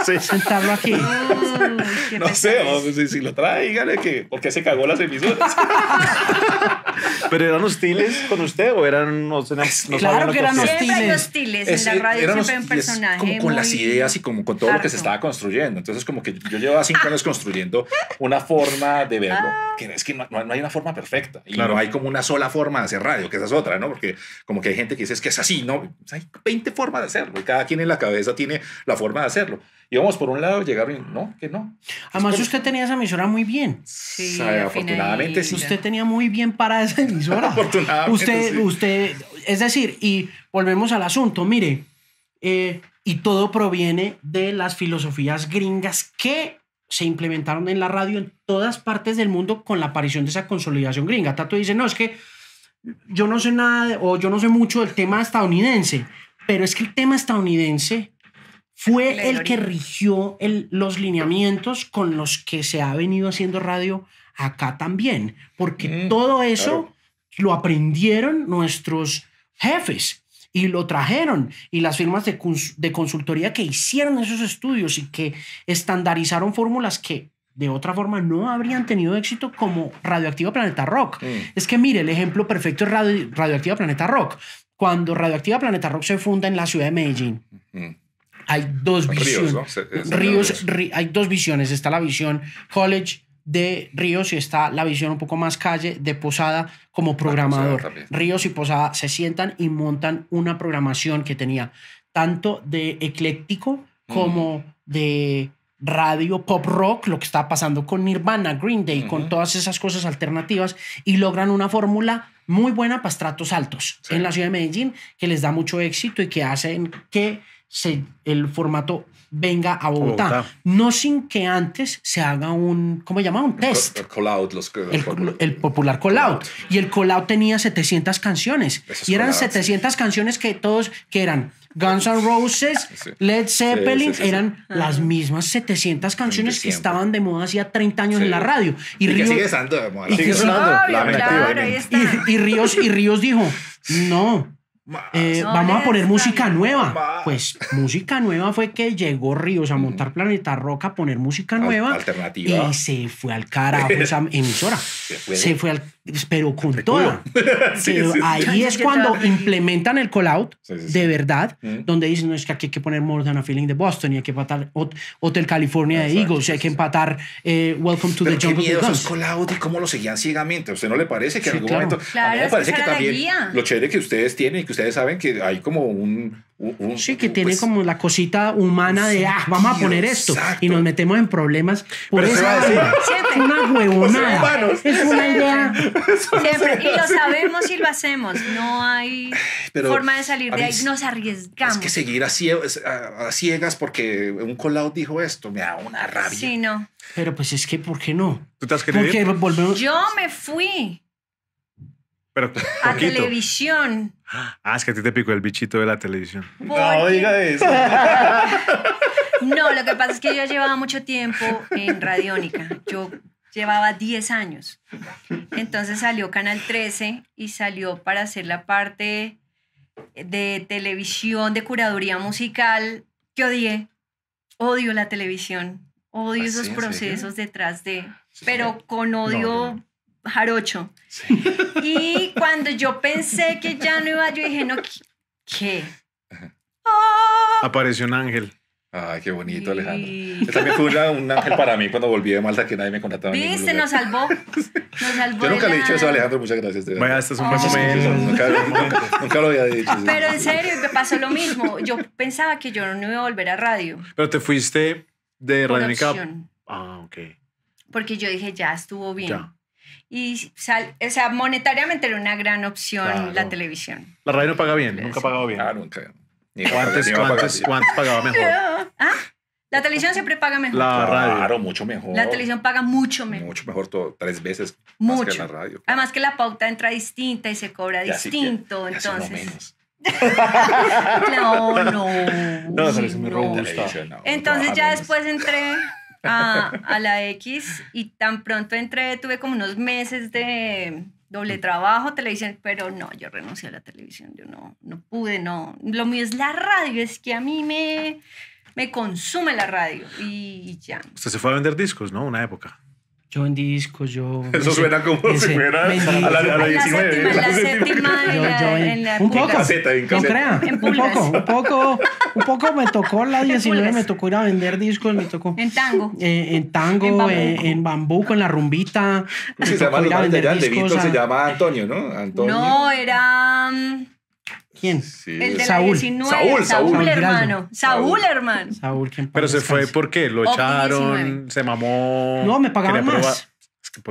Sí. Sentarlo aquí. Mm, no sé, si, si, lo trae, dígale que porque se cagó las emisoras. ¿Pero eran hostiles con usted o eran.? No, pues no claro que eran hostiles. hostiles. en la eh, radio siempre Como con las ideas y como con todo lo que se estaba construyendo. Entonces, como que yo llevaba cinco años construyendo una forma de verlo, ah. que es que no, no hay una forma perfecta. Y claro. no hay como una sola forma de hacer radio, que esa es otra, ¿no? Porque como que hay gente que dice es que es así, ¿no? Pues hay 20 formas de hacerlo y cada quien en la cabeza tiene la forma de hacerlo íbamos por un lado, llegar no, que no. Además, usted tenía esa emisora muy bien. Sí, afortunadamente sí. Usted tenía muy bien para esa emisora. afortunadamente. Usted, usted, es decir, y volvemos al asunto, mire, eh, y todo proviene de las filosofías gringas que se implementaron en la radio en todas partes del mundo con la aparición de esa consolidación gringa. Tato dice, no, es que yo no sé nada o yo no sé mucho del tema estadounidense, pero es que el tema estadounidense fue el que rigió los lineamientos con los que se ha venido haciendo radio acá también, porque mm, todo eso lo aprendieron nuestros jefes y lo trajeron y las firmas de, consultoría que hicieron esos estudios y que estandarizaron fórmulas que de otra forma no habrían tenido éxito como Radioactiva Planeta Rock. Mm. Es que mire, el ejemplo perfecto es Radioactiva Planeta Rock. Cuando Radioactiva Planeta Rock se funda en la ciudad de Medellín hay dos visiones. Ríos, hay dos visiones. Está la visión college de Ríos y está la visión un poco más calle de Posada como ah, programador. Ríos y Posada se sientan y montan una programación que tenía tanto de ecléctico mm. como de radio pop rock, lo que está pasando con Nirvana, Green Day, con todas esas cosas alternativas y logran una fórmula muy buena para estratos altos en la ciudad de Medellín que les da mucho éxito y que hacen que el formato venga a Bogotá. No sin que antes se haga un, ¿cómo se Un test. El, popular call, Y el call tenía 700 canciones. y eran 700 canciones que todos, que eran Guns N' Roses, Led Zeppelin, eran ah. las mismas 700 canciones que estaban de moda hacía 30 años en la radio. Y, y Ríos, y Ríos dijo, no, eh, vamos a poner música nueva. Pues música nueva fue que llegó Ríos a montar mm. Planeta Roca, a poner música nueva. Alternativa. Y se fue al carajo esa emisora. Se fue, se fue al pero con todo. sí, ahí es cuando implementan el call out de verdad, mm. donde dicen, no, es que aquí hay que poner More Than a Feeling de Boston y hay que empatar Hotel California de Eagles hay que empatar eh, Welcome to the Jungle. Miedo, esos call out y cómo lo seguían ciegamente. usted no le parece que en algún momento... parece que también lo chévere que ustedes tienen y que ustedes saben que hay como un sí, que tiene pues, como la cosita humana de, ah, vamos a poner esto y nos metemos en problemas. Por eso es una huevonada. Pues es una idea. Y lo sabemos y lo hacemos. No hay forma de salir de ahí. Nos arriesgamos. Es que seguir a, ciegas, ciegas porque un colado dijo esto me da una rabia. Sí, no. Pero pues es que, ¿por qué no? ¿Tú te has querido? Porque Yo me fui a televisión. Ah, es que a ti te picó el bichito de la televisión. No diga eso. no, lo que pasa es que yo llevaba mucho tiempo en Radiónica. Yo llevaba 10 años. Entonces salió Canal 13 y salió para hacer la parte de televisión, de curaduría musical, que odié. Odio la televisión. Odio ¿Ah, esos procesos detrás de... Pero con odio jarocho. Y cuando yo pensé que ya no iba, yo dije, no, ¿qué? Ah. Apareció un ángel. Ay, qué bonito, Alejandro. También fue un ángel para mí cuando volví de Malta que nadie me contrataba. Viste, nos salvó. Nos salvó. Yo nunca le he dicho eso Alejandro, muchas gracias. Vaya, este es un buen momento. Nunca, lo había dicho. Pero en serio, me pasó lo mismo. Yo pensaba que yo no iba a volver a radio. Pero te fuiste de Radio Ah, ok. Porque yo dije, ya estuvo bien. Ya. Y sal, o sea, monetariamente era una gran opción la televisión. La radio no paga bien, nunca ha pagado bien. Ah, nunca. ¿Cuántos, pagaba mejor? ¿Ah? La televisión siempre paga mejor. La radio. Claro, mucho mejor. La televisión paga mucho mejor. Mucho mejor, todo, tres veces mucho. más que la radio. Además que la pauta entra distinta y se cobra distinto, ya, no, no. No, no, no. Entonces ya después entré a, la X y tan pronto entré, tuve como unos meses de, doble trabajo, televisión, pero no, yo renuncié a la televisión, yo no, no pude, no. Lo mío es la radio, es que a mí me, me consume la radio y ya. Usted se fue a vender discos, ¿no? Una época yo en discos, yo... Eso suena como si fuera a la, a la 19. La séptima, la yo, en, en la un poco, caseta, en no crea, en un poco, un poco, un poco me tocó la 19, me tocó ir a vender discos, me tocó... En tango. Eh, en tango, en bambú eh, en, la rumbita. se llama, de Vito se llama Antonio, ¿no? Antonio. No, era... Mm, ¿Quién? El de Saúl. 19, Saúl, Saúl, hermano. Saúl, hermano. Saúl, ¿quién Pero se fue porque lo echaron, se mamó. No, me pagaban más.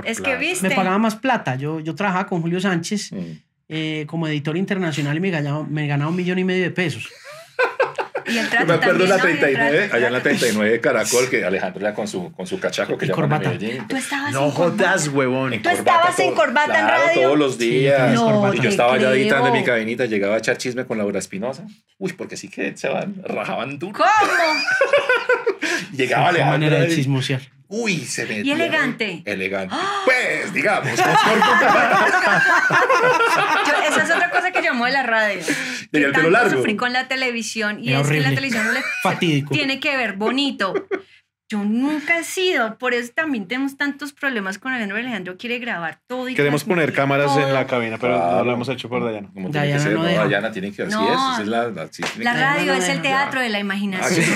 Es, que, Me pagaban más plata. Yo, yo trabajaba con Julio Sánchez mm. eh, como editor internacional y me ganaba, me ganaba un millón y medio de pesos. Y me acuerdo en la 39, allá en la 39 Caracol, que Alejandro era con su, cachaco que llamaba corbata Medellín. no jodas, huevón. Tú estabas en corbata en radio. todos los días. y yo estaba allá editando en mi cabinita, llegaba a echar chisme con Laura Espinosa. Uy, porque sí que se van, rajaban tú. ¿Cómo? llegaba Alejandro. manera de chismosear. Uy, se ve. Y ¿eh? elegante. Elegante. ¡Ah! Pues, digamos. esa es otra cosa que llamó de la radio. Tenía el Sufrí con la televisión y es, que la televisión no le tiene que ver bonito. Yo nunca he sido, por eso también tenemos tantos problemas con Alejandro. Alejandro quiere grabar todo. Y Queremos poner cámaras en la cabina, pero ahora lo hemos hecho por Dayana. Como tiene que ser, no, Dayana tiene que así es. la, la, radio es el teatro de la ah, imaginación.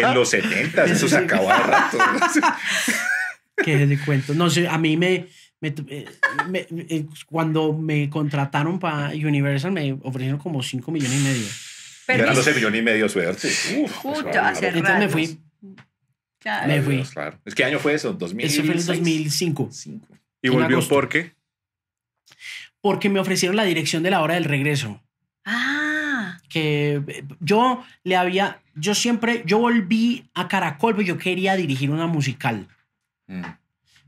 en los 70 eso se acabó al rato. Qué le cuento. No sé, a mí me, eh, eh, cuando me contrataron para Universal me ofrecieron como 5 millones y medio. Pero 12 millones y medio suerte. Uf, Puta, pues, Entonces me fui me fui. Es que año fue eso, 2005. Eso fue el 2005. ¿Y volvió por qué? Porque me ofrecieron la dirección de la hora del regreso. Ah. Que eh, yo le había, yo siempre, yo volví a Caracol, porque yo quería dirigir una musical. Mm.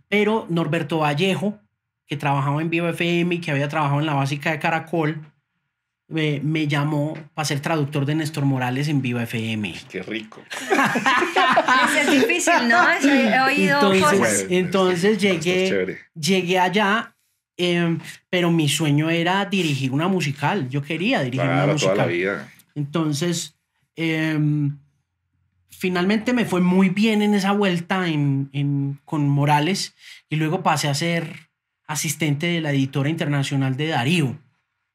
Pero Norberto Vallejo, que trabajaba en Viva FM y que había trabajado en la básica de Caracol, me, me, llamó para ser traductor de Néstor Morales en Viva FM. Qué rico. difícil, ¿no? Eh, he oído entonces, llegué, llegué allá em, pero mi sueño era dirigir una musical. Yo quería dirigir una musical. Entonces, em, finalmente me fue muy bien en esa vuelta con Morales y luego pasé a ser asistente de la editora internacional de Darío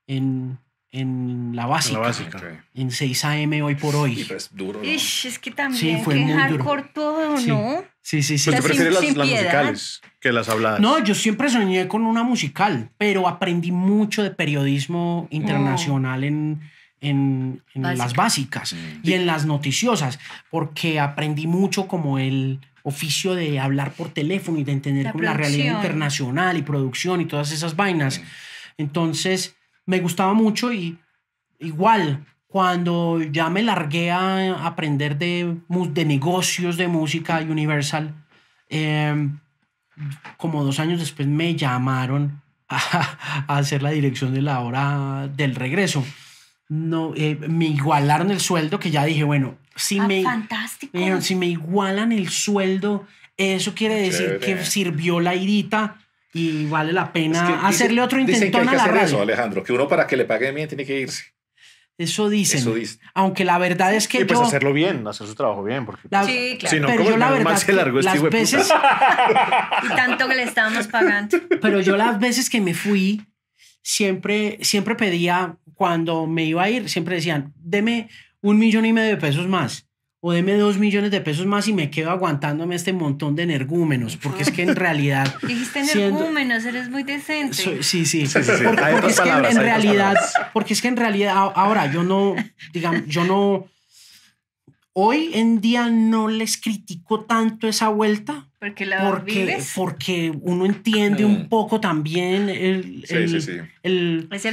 en, en la básica. En, la básica. en 6 AM hoy por hoy. Sí, es pues, duro. es que también sí, fue que muy hardcore todo, ¿no? Sí, sí, sí. Pero pues prefieres las, musicales que las habladas. No, yo siempre soñé con una musical, pero aprendí mucho de periodismo mm. internacional en, en, las básicas y en las noticiosas, porque aprendí mucho como el oficio de hablar por teléfono y de entender la realidad internacional y producción y todas esas vainas. Entonces, me gustaba mucho y igual cuando ya me largué a aprender de, de negocios de música Universal, em, como dos años después me llamaron a, hacer la dirección de la hora del regreso. No, eh, me igualaron el sueldo que ya dije, bueno, si ah, me, eh, si me igualan el sueldo, eso quiere decir que sirvió la irita y vale la pena hacerle otro intento hay que a la hacer Eso, Alejandro, que uno para que le pague bien tiene que irse. Eso dicen. Eso dicen. Aunque la verdad es que y pues hacerlo bien, hacer su trabajo bien. Porque pues, sí, claro. pero yo la verdad se largó este las veces... y tanto que le estábamos pagando. Pero yo las veces que me fui, siempre, siempre pedía, cuando me iba a ir, siempre decían, deme un millón y medio de pesos más o deme dos millones de pesos más y me quedo aguantándome este montón de energúmenos, porque es que en realidad... Dijiste energúmenos, eres muy decente. sí, sí, sí, sí, es que en, realidad, porque es que en realidad, ahora yo no, digamos, yo no Hoy en día no les critico tanto esa vuelta. Porque la porque, porque uno entiende un mm. poco también el,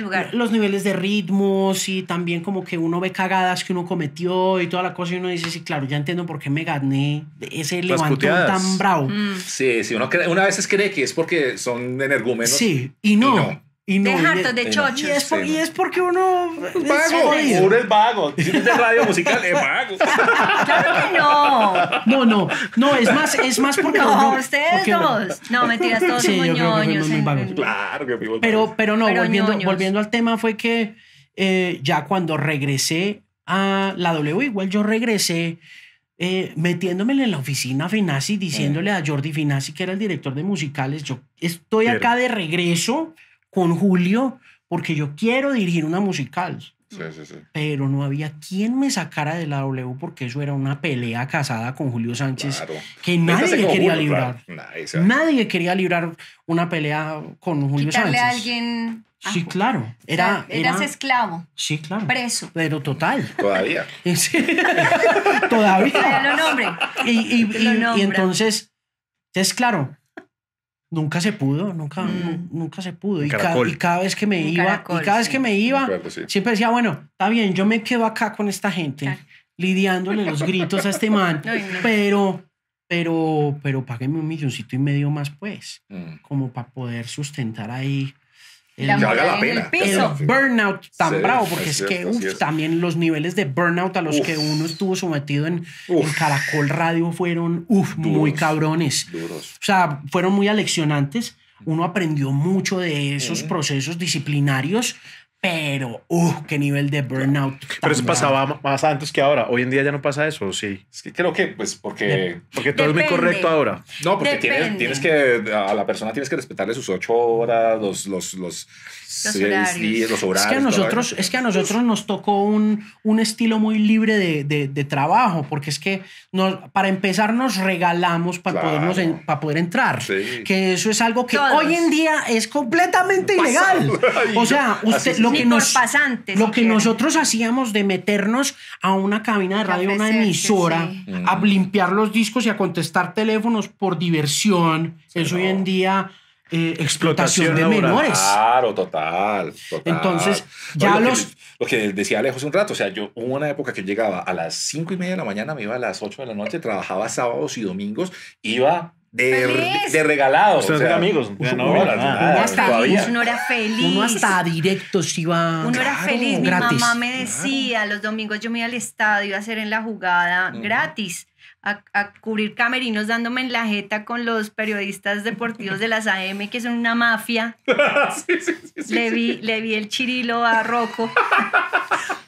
lugar. los niveles de ritmos y también como que uno ve cagadas que uno cometió y toda la cosa y uno dice, sí, claro, ya entiendo por qué me gané ese levantón tan bravo. Mm. Sí, sí, uno una vez cree que es porque son energúmenos. Sí, Y no. Y no, hartos de chochos. Y es, y es porque uno. Es vago. Es uno es vago. Si es radio musical, es vago. Claro que no. No, no. No, es más, es más porque. No, ustedes dos. No, mentiras, todos sí, somos ñoños. Claro que pero, pero no, volviendo, volviendo al tema, fue que eh, ya cuando regresé a la W, igual yo regresé. Eh, metiéndome en la oficina a Finazzi, diciéndole eh. a Jordi Finazzi, que era el director de musicales, yo estoy acá de regreso, con Julio porque yo quiero dirigir una musical. Sí, sí, sí. Pero no había quien me sacara de la W porque eso era una pelea casada con Julio Sánchez que nadie quería librar. Nadie, quería librar una pelea con Julio Sánchez. a alguien. Sí, claro. Era, eras esclavo. Sí, claro. Preso. Pero total. Todavía. Todavía. lo y entonces, es claro, Nunca se pudo, nunca, mm. nunca se pudo. Y, cada vez que me iba, y cada vez que me iba, siempre decía, bueno, está bien, yo me quedo acá con esta gente, lidiándole los gritos a este man, pero, pero, pero págueme un milloncito y medio más, pues, mm. como para poder sustentar ahí el, burnout tan bravo, porque es, que también los niveles de burnout a los que uno estuvo sometido en, Caracol Radio fueron muy cabrones. O sea, fueron muy aleccionantes. Uno aprendió mucho de esos procesos disciplinarios pero, ¡uh! qué nivel de burnout. Pero eso pasaba más antes que ahora. Hoy en día ya no pasa eso, sí. Es que creo que, pues, porque, porque todo es muy correcto ahora. No, porque tienes, tienes, que, a la persona tienes que respetarle sus ocho horas, los, los, los, seis, Días, los horarios. Es que a nosotros, es que a nosotros nos tocó un, un estilo muy libre de, trabajo, porque es que para empezar nos regalamos para, podernos, para poder entrar. Que eso es algo que hoy en día es completamente ilegal. O sea, usted lo que, pasantes, lo que nosotros hacíamos de meternos a una cabina de radio, a una emisora, a mm. limpiar los discos y a contestar teléfonos por diversión, es hoy en día... Eh, explotación, de menores. Claro, total. Entonces, ya los. lo que decía Alejo hace un rato, o sea, yo hubo una época que llegaba a las cinco y media de la mañana, me iba a las ocho de la noche, trabajaba sábados y domingos, iba de, de regalado. amigos. de una hora, feliz, una hora feliz. Uno hasta directos iba. Una hora feliz. Mi mamá me decía, los domingos yo me iba al estadio a hacer en la jugada gratis. A, a, cubrir camerinos dándome en la jeta con los periodistas deportivos de las AM, que son una mafia. le, vi, le vi el chirilo a Rocco.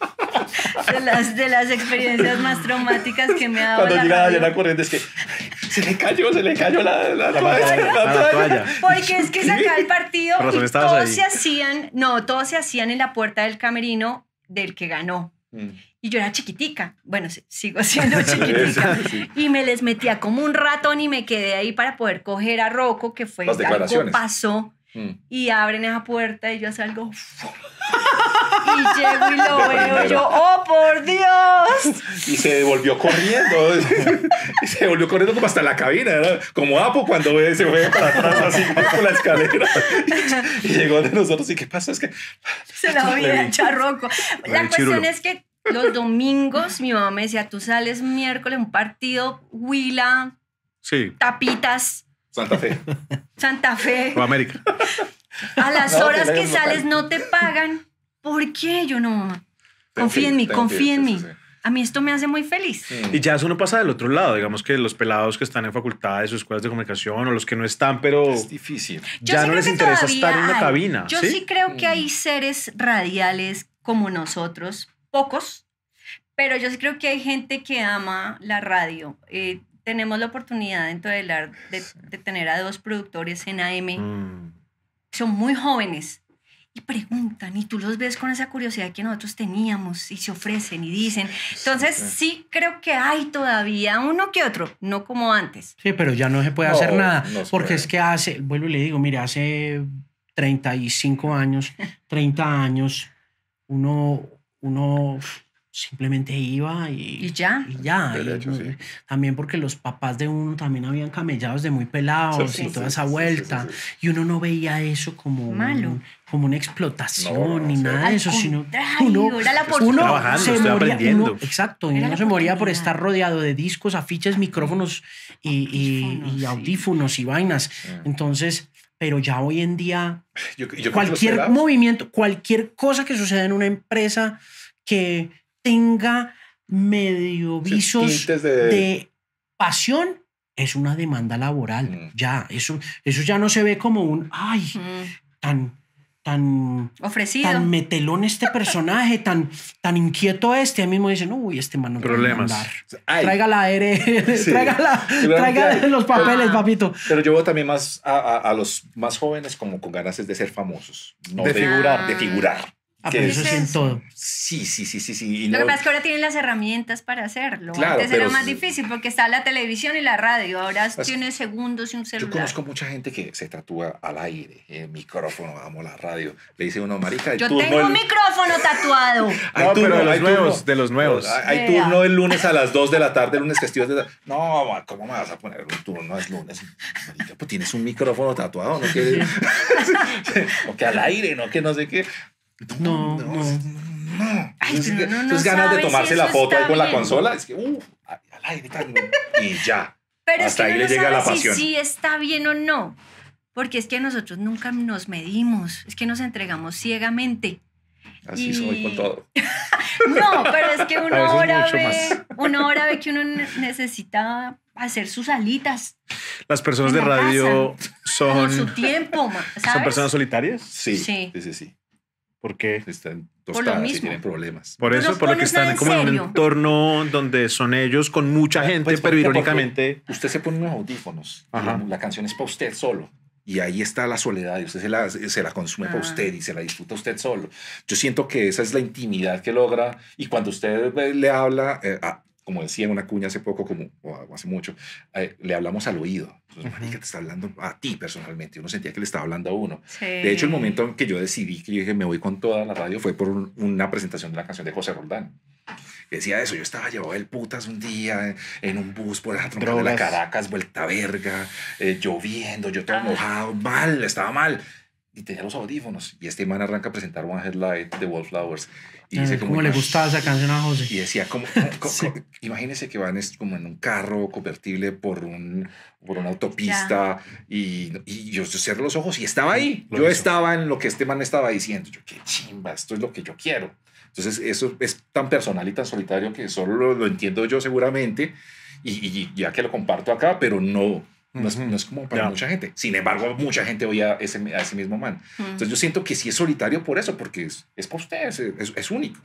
de las, de las experiencias más traumáticas que me ha dado. Cuando llega Dayana corriente es que se le cayó, se le cayó la, la, toalla, Porque es que sacaba el partido y todos se hacían, no, todos se hacían en la puerta del camerino del que ganó. Mm. Y yo era chiquitica, bueno, sigo siendo chiquitica. Y me les metía como un ratón y me quedé ahí para poder coger a Rocco, que fue el que pasó. Mm. Y abren esa puerta y yo salgo. Y llego y lo veo yo, ¡oh, por Dios! Y se volvió corriendo. y se volvió corriendo como hasta la cabina. Como Apo cuando se fue para atrás así por la escalera. Y, llegó de nosotros y ¿qué pasa? Es que... Se la a el charroco. La cuestión es que los domingos mi mamá me decía, tú sales miércoles un partido, huila, sí. tapitas. Santa Fe. Santa Fe. O América. A las horas que sales no te pagan. ¿Por qué? Yo no. Confía en mí, confía en mí. A mí esto me hace muy feliz. Y ya eso no pasa del otro lado, digamos que los pelados que están en facultades o escuelas de comunicación o los que no están, pero... Es difícil. Ya no les interesa estar en una cabina. Yo sí, creo que hay mm. seres radiales como nosotros, pocos, pero yo sí creo que hay gente que ama la radio. Eh, tenemos la oportunidad dentro del de, de tener a dos productores en AM. Mm. Son muy jóvenes preguntan y tú los ves con esa curiosidad que nosotros teníamos y se ofrecen y dicen. Entonces sí, creo que hay todavía uno que otro, no como antes. Sí, pero ya no se puede hacer nada porque es que hace, vuelvo y le digo, mire, hace 35 años, 30 años, uno, uno simplemente iba y, ya. También porque los papás de uno también habían camellados de muy pelados y toda esa vuelta. Y uno no veía eso como malo. como una explotación ni nada de eso, sino uno, uno se moría, exacto, y uno se moría por estar rodeado de discos, afiches, micrófonos y, audífonos y, vainas. Entonces, pero ya hoy en día cualquier movimiento, cualquier cosa que suceda en una empresa que tenga medio visos de... pasión, es una demanda laboral. Mm. Ya, eso, eso ya no se ve como un, ay, mm. tan, tan ofrecido, tan metelón este personaje, tan, tan inquieto este. A mí mismo dicen, uy, este man no Problemas. Puede la los papeles, papito. Pero yo veo también más a, los más jóvenes como con ganas de ser famosos, no de, de figurar, de ah. figurar eso en todo. Sí, sí, sí, sí. sí. Lo que pasa es que ahora tienen las herramientas para hacerlo. Claro, Antes era más difícil porque estaba la televisión y la radio. Ahora tiene segundos y un celular. Yo conozco mucha gente que se tatúa al aire, eh, micrófono, amo la radio. Le dice uno, marica, Yo tengo un micrófono tatuado. hay de los nuevos, Hay, turno el lunes a las 2 de la tarde, el lunes festivo. No, ¿cómo me vas a poner un turno? Es lunes. pues tienes un micrófono tatuado, ¿no? o que al aire, ¿no? Que no sé qué. No, no. ganas de tomarse la foto ahí con la consola, es que, uh, al y ya. Pero Hasta ahí le llega la pasión. Si, si está bien o no, porque es que nosotros nunca nos medimos, es que nos entregamos ciegamente. Así soy con todo. no, pero es que una hora, ve, una hora ve que uno necesita hacer sus alitas. Las personas de radio son. tiempo, ¿Son personas solitarias? sí, sí. sí. Porque están tostadas y tienen problemas. Por eso, por lo que están en en un entorno donde son ellos con mucha pues, gente, pues, pero irónicamente. Usted se pone unos audífonos. La canción es para usted solo. Y ahí está la soledad, y usted se la, se la consume para ah. usted y se la disfruta usted solo. Yo siento que esa es la intimidad que logra. Y cuando usted eh, le habla, eh, a, ah, como decía en una cuña hace poco, como hace mucho, eh, le hablamos al oído. Entonces, uh te está hablando a ti personalmente. Uno sentía que le estaba hablando a uno. De hecho, el momento en que yo decidí que dije, me voy con toda la radio fue por una presentación de la canción de José Roldán. decía eso, yo estaba llevado el putas un día en un bus por la tronca de la Caracas, vuelta verga, eh, lloviendo, yo todo ah. mojado, mal, estaba mal y tenía los audífonos. Y este man arranca a presentar One Headlight de Wallflowers. Y como, le gustaba esa canción a José? Y decía, como, que van como en un carro convertible por, un, por una autopista y, y, yo cierro los ojos y estaba ahí. yo estaba en lo que este man estaba diciendo. Yo, qué chimba, esto es lo que yo quiero. Entonces, eso es tan personal y tan solitario que solo lo, entiendo yo seguramente y, y ya que lo comparto acá, pero no, no es, como para mucha gente. Sin embargo, mucha gente oye a ese, mismo man. Mm. Entonces yo siento que sí es solitario por eso, porque es, es para ustedes, es, único.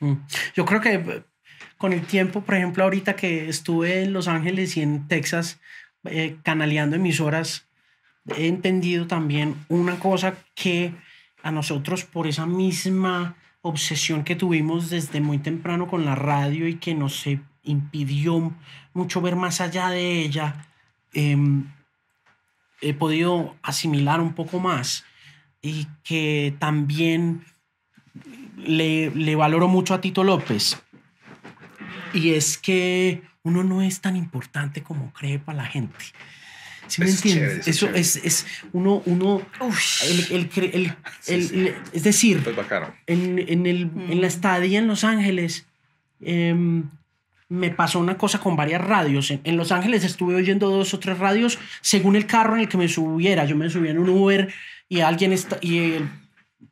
Mm. Yo creo que eh, con el tiempo, por ejemplo, ahorita que estuve en Los Ángeles y en Texas eh, canaleando emisoras, he entendido también una cosa que a nosotros por esa misma obsesión que tuvimos desde muy temprano con la radio y que nos impidió mucho ver más allá de ella Em, he podido asimilar un poco más y que también le, le valoro mucho a Tito López. Y es que uno no es tan importante como cree para la gente. ¿Sí me entiendes? Eso es, es uno, uno, el, el, es decir, pues en, en, en, la mm. estadía en Los Ángeles, eh, me pasó una cosa con varias radios. En, Los Ángeles estuve oyendo dos o tres radios según el carro en el que me subiera. Yo me subía en un Uber y alguien está, y el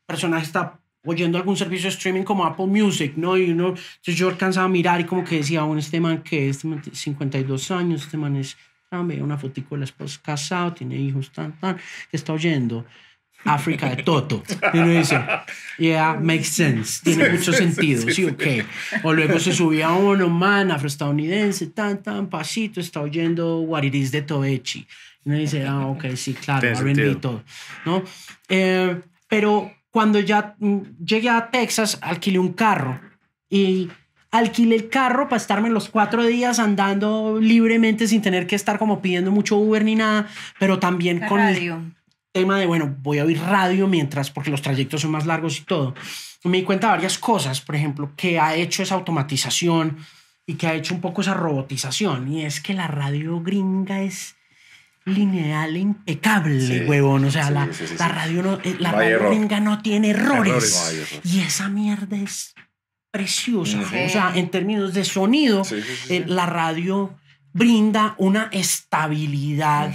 personaje está oyendo algún servicio de streaming como Apple Music, ¿no? Y uno, entonces yo alcanzaba a mirar y como que decía, un este man que este man 52 años, este man es, ah, una fotico de la esposa casado, tiene hijos, tan, tan, que está oyendo. África de Toto. Y uno dice, yeah, makes sense, tiene mucho sentido, sí, ok. O luego se subía uno, man, afroestadounidense, tan, tan, pasito, está oyendo What It Is de Toechi. Y uno dice, ah, ok, sí, claro, R&B todo, ¿no? Eh, pero cuando ya mm, llegué a Texas, alquilé un carro y alquilé el carro para estarme los cuatro días andando libremente sin tener que estar como pidiendo mucho Uber ni nada, pero también con tema de, bueno, voy a oír radio mientras, porque los trayectos son más largos y todo, me di cuenta de varias cosas, por ejemplo, que ha hecho esa automatización y que ha hecho un poco esa robotización, y es que la radio gringa es lineal e impecable, huevón. O sea, la, la, radio, eh, gringa no tiene errores. y esa mierda es preciosa. O sea, en términos de sonido, eh, la radio brinda una estabilidad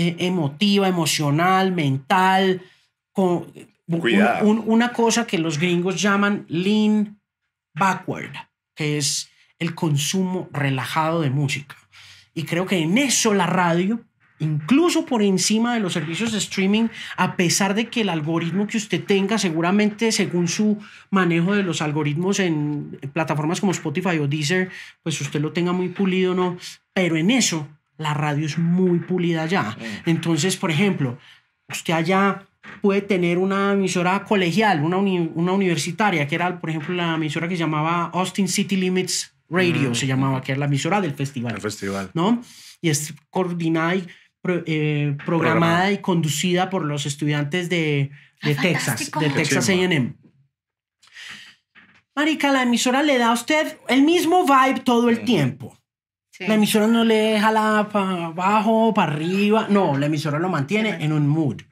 e, emotiva, emocional, mental, con una cosa que los gringos llaman lean backward, que es el consumo relajado de música. Y creo que en eso la radio, incluso por encima de los servicios de streaming, a pesar de que el algoritmo que usted tenga, seguramente según su manejo de los algoritmos en plataformas como Spotify o Deezer, pues usted lo tenga muy pulido, ¿no? Pero en eso la radio es muy pulida ya, Entonces, por ejemplo, usted allá puede tener una emisora colegial, una, universitaria, que era, por ejemplo, la emisora que se llamaba Austin City Limits Radio, mm, se llamaba, que era la emisora del festival. El festival. ¿No? Y es coordinada y eh, programada, y conducida por los estudiantes de, ah, Texas, de Texas AM. Marica, la emisora le da a usted el mismo vibe todo el tiempo. La emisora no le jala para abajo, para arriba. No, la emisora lo mantiene en un mood.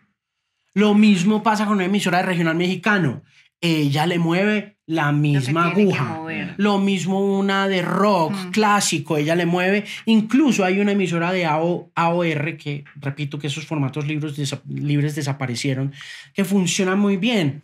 Lo mismo pasa con una emisora de regional mexicano. Ella le mueve la misma aguja. Lo mismo una de rock clásico, ella le mueve. Incluso hay una emisora de AOR que, repito, que esos formatos libres desaparecieron, que funciona muy bien.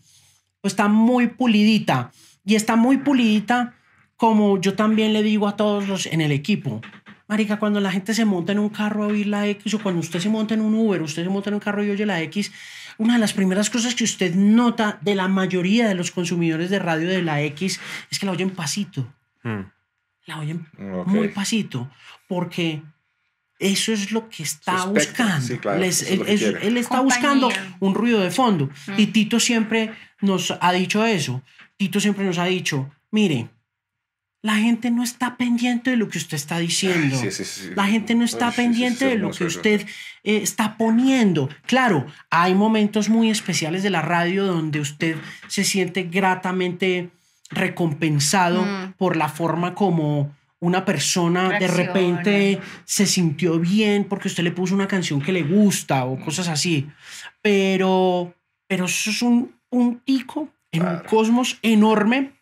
Está muy pulidita. Y está muy pulidita como yo también le digo a todos los en el equipo, Marica, cuando la gente se monta en un carro a oír la X o cuando usted se monta en un Uber, usted se monta en un carro y oye la X, una de las primeras cosas que usted nota de la mayoría de los consumidores de radio de la X es que la oyen pasito. Hmm. La oyen muy pasito, porque eso es lo que está buscando. él, está buscando un ruido de fondo. Y hmm. Tito siempre nos ha dicho eso. Tito siempre nos ha dicho, mire, la gente no está pendiente de lo que usted está diciendo. La gente no está pendiente de lo que usted eh, está poniendo. Claro, hay momentos muy especiales de la radio donde usted se siente gratamente recompensado mm. por la forma como una persona de repente se sintió bien porque usted le puso una canción que le gusta o mm. cosas así. Pero, pero eso es un, un tico en un cosmos enorme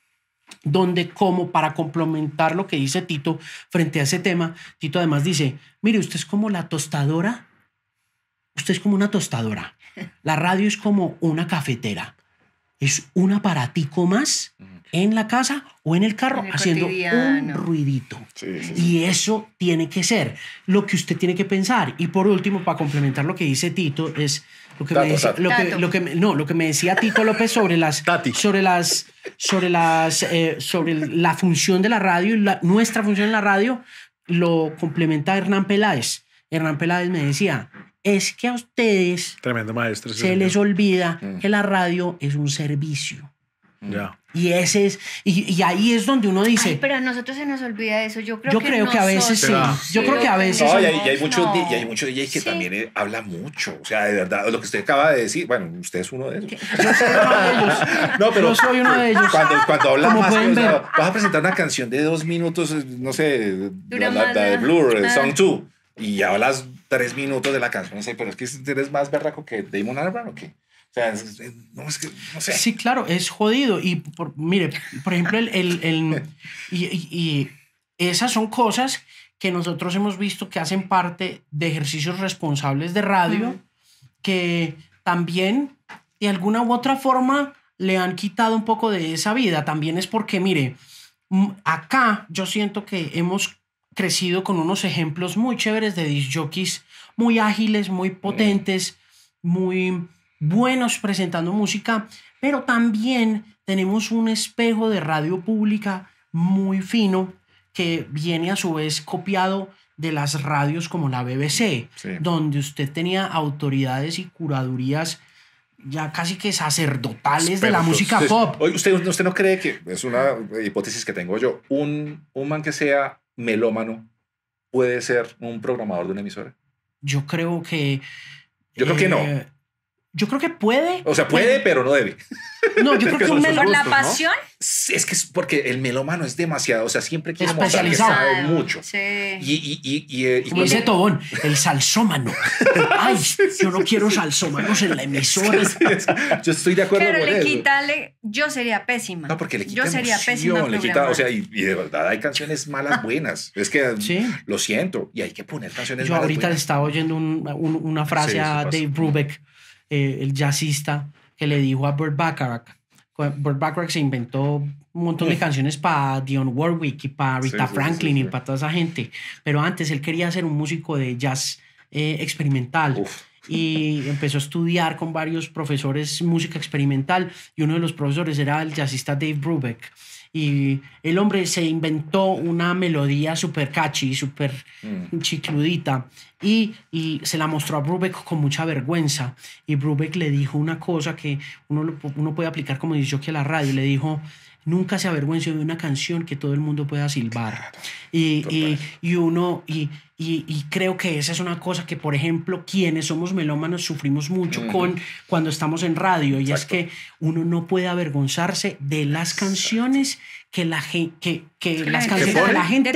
donde como para complementar lo que dice Tito frente a ese tema, Tito además dice, mire, usted es como la tostadora, usted es como una tostadora, la radio es como una cafetera, es un aparatico más mm. en la casa o en el carro haciendo un ruidito. Y eso tiene que ser lo que usted tiene que pensar. Y por último, para complementar lo que dice Tito, es lo que, me decía, no, lo que me decía Tito López sobre las sobre las sobre eh, las sobre la función de la radio y nuestra función en la radio lo complementa Hernán Peláez. Hernán Peláez me decía, "Es que a ustedes se les olvida mm. que la radio es un servicio." Mm. Y ese es, y, ahí es donde uno dice. pero a nosotros se nos olvida eso. Yo creo, que, a veces sí. Yo creo que a veces. No, y hay, y hay muchos, DJs que también eh, habla mucho. O sea, de verdad, lo que usted acaba de decir, bueno, usted es uno de ellos. Yo soy uno de ellos. no, pero, yo soy uno de ellos. Cuando, cuando hablas más, vas a presentar una canción de dos minutos, eh, no sé, de Blur, el eh, Song 2, y hablas tres minutos de la canción. No sé, pero es que eres más berraco que Damon Albarn o qué? Sí, claro, es jodido. Y mire, por ejemplo, el, el, y, y, esas son cosas que nosotros hemos visto que hacen parte de ejercicios responsables de radio, que también de alguna u otra forma le han quitado un poco de esa vida. También es porque, mire, mm, acá yo siento que hemos crecido con unos ejemplos muy chéveres de jockeys muy ágiles, muy potentes, muy buenos presentando música, pero también tenemos un espejo de radio pública muy fino que viene a su vez copiado de las radios como la BBC, donde usted tenía autoridades y curadurías ya casi que sacerdotales de la música pop. Usted, usted no cree que, es una hipótesis que tengo yo, un, un man que sea melómano puede ser un programador de una emisora? Yo creo que... Yo creo que no. Eh, yo creo que puede. O sea, puede, pero no debe. No, yo creo que un la pasión? Es que es porque el melómano es demasiado. O sea, siempre quiere mostrar mucho. Sí. Y, y, y, y eh, Como dice Tobón, el salsómano. Ay, yo no quiero salsómanos en la emisora. yo estoy de acuerdo con pero le quítale, yo sería pésima. No, porque le quita Yo sería pésima. Le o sea, y, de verdad hay canciones malas buenas. Es que lo siento. Y hay que poner canciones yo malas. Yo ahorita estaba oyendo una frase a Dave eh, el jazzista que le dijo a Burt Bacharach. Burt Bacharach se inventó un montón de canciones para Dionne Warwick y para Rita Franklin y para toda esa gente. Pero antes él quería ser un músico de jazz eh, experimental. y empezó a estudiar con varios profesores música experimental y uno de los profesores era el jazzista Dave Brubeck y el hombre se inventó una melodía súper catchy, súper mm. chicludita y, y, se la mostró a Brubeck con mucha vergüenza y Brubeck le dijo una cosa que uno, uno puede aplicar como dice que a la radio, le dijo nunca se avergüence de una canción que todo el mundo pueda silbar y, y, y, uno y y, creo que esa es una cosa que, por ejemplo, quienes somos melómanos sufrimos mucho mm. con cuando estamos en radio y es que uno no puede avergonzarse de las canciones que la gente que, que las canciones que la gente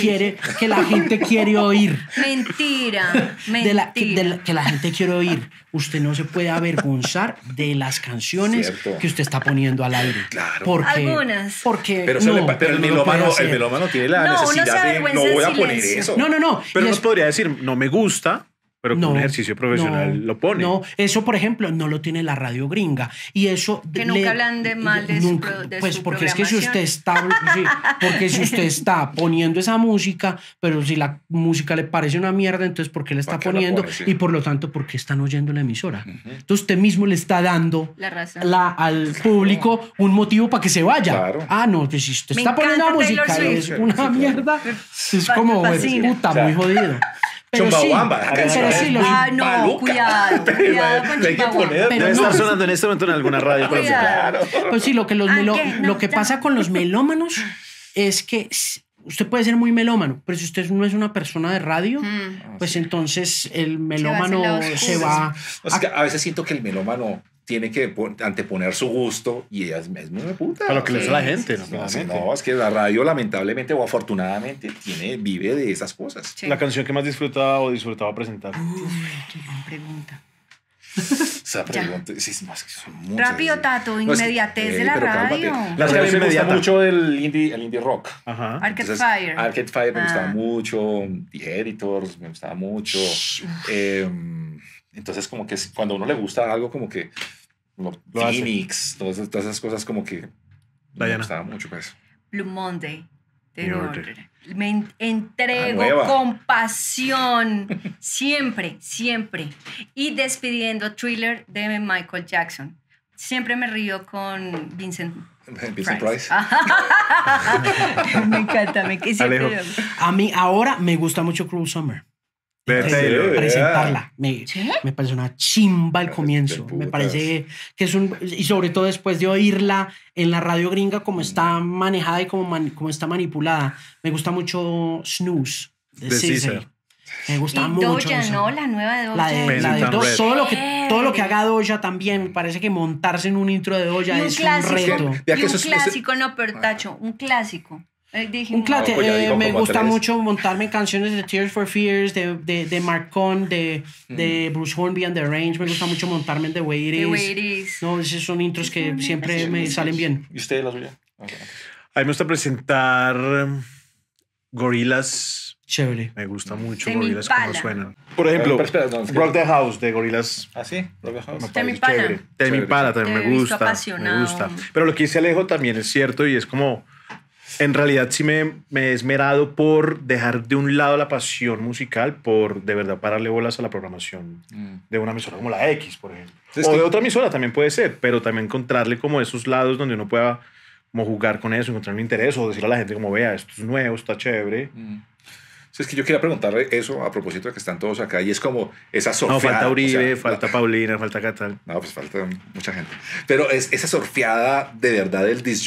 quiere que la gente quiere oír mentira, mentira. que, la, gente quiere oír usted no se puede avergonzar de las canciones que usted está poniendo al aire claro porque, algunas porque pero, el, melómano, el melómano tiene la necesidad de no voy a poner eso no no no pero nos podría decir, no me gusta, pero un ejercicio profesional lo pone. No, eso, por ejemplo, no lo tiene la radio gringa. Y eso. Que nunca hablan de mal de, nunca, pues, su, Pues porque es que si usted está. porque si usted está poniendo esa música, pero si la música le parece una mierda, entonces ¿por qué la está poniendo? Y por lo tanto, ¿por qué están oyendo la emisora? Entonces usted mismo le está dando al público un motivo para que se vaya. Ah, no, pues si usted está poniendo música, es una mierda. Es como, es puta, muy jodido. Chumbawamba. Ah, no, Paluca. cuidado. cuidado con pero debe no. estar sonando en este momento en alguna radio. claro. Pues sí, lo que, los ah, lo que pasa con los melómanos es que usted puede ser muy melómano, pero si usted no es una persona de radio, mm. pues ah, entonces el melómano se va. O sea, a veces siento que el melómano tiene que anteponer su gusto y ella es, muy puta. A lo que le a la gente. No, no, es que la radio lamentablemente o afortunadamente tiene, vive de esas cosas. La canción que más disfrutaba o disfrutaba presentar. qué gran pregunta. Esa pregunta, sí, es Rápido, Tato, inmediatez de la radio. La radio me gusta mucho del indie, el indie rock. Arcade Fire. Arcade Fire me gustaba ah. mucho. The Editors me gustaba mucho. eh, entonces, como que cuando uno le gusta algo, como que lo, Phoenix, todas, esas cosas, como que me gustaba mucho, pues. Blue Monday. Me entrego ah, con pasión, siempre, siempre. Y despidiendo Thriller de Michael Jackson. Siempre me río con Vincent. Price. me encanta, me A mí ahora me gusta mucho Cruel Summer presentarla. Me, me, parece una chimba el comienzo. Me parece que es un. Y sobre todo después de oírla en la radio gringa, como mm. está manejada y como, como está manipulada. Me gusta mucho Snooze. De Me gusta mucho. Doja, ¿no? La nueva de Doja. La de, todo, lo que, todo lo que haga Doja también. Parece que montarse en un intro de Doja es un, clásico, reto. un, clásico, no, pero Tacho, un clásico eh, dije, eh, me gusta mucho montarme canciones de Tears for Fears, de, de, de Marcon, de, mm. de Bruce Hornby and the Range. Me gusta mucho montarme en The Way It Is. No, esos son intros que siempre me salen bien. ¿Y usted las suya? A mí me gusta presentar um, Gorilas. Chévere. Me gusta mucho Gorillas como suenan. Por ejemplo, eh, Rock the House de Gorilas. ¿Ah, sí? Rock the House. Temi Pala. Temi Pala también me gusta. Me gusta. Pero lo que dice Alejo también es cierto y es como en realidad sí me, he esmerado por dejar de un lado la pasión musical, por de verdad pararle bolas a la programación mm. de una emisora como la X, por ejemplo. o de otra emisora también puede ser, pero también encontrarle como esos lados donde uno pueda como jugar con eso, encontrar un interés o decirle a la gente como vea, esto es nuevo, está chévere. Mm. es que yo quería preguntarle eso a propósito de que están todos acá y es como esa sorfeada No, falta Uribe, falta Paulina, falta Catal. No, pues falta mucha gente. Pero es esa sorfeada de verdad del disc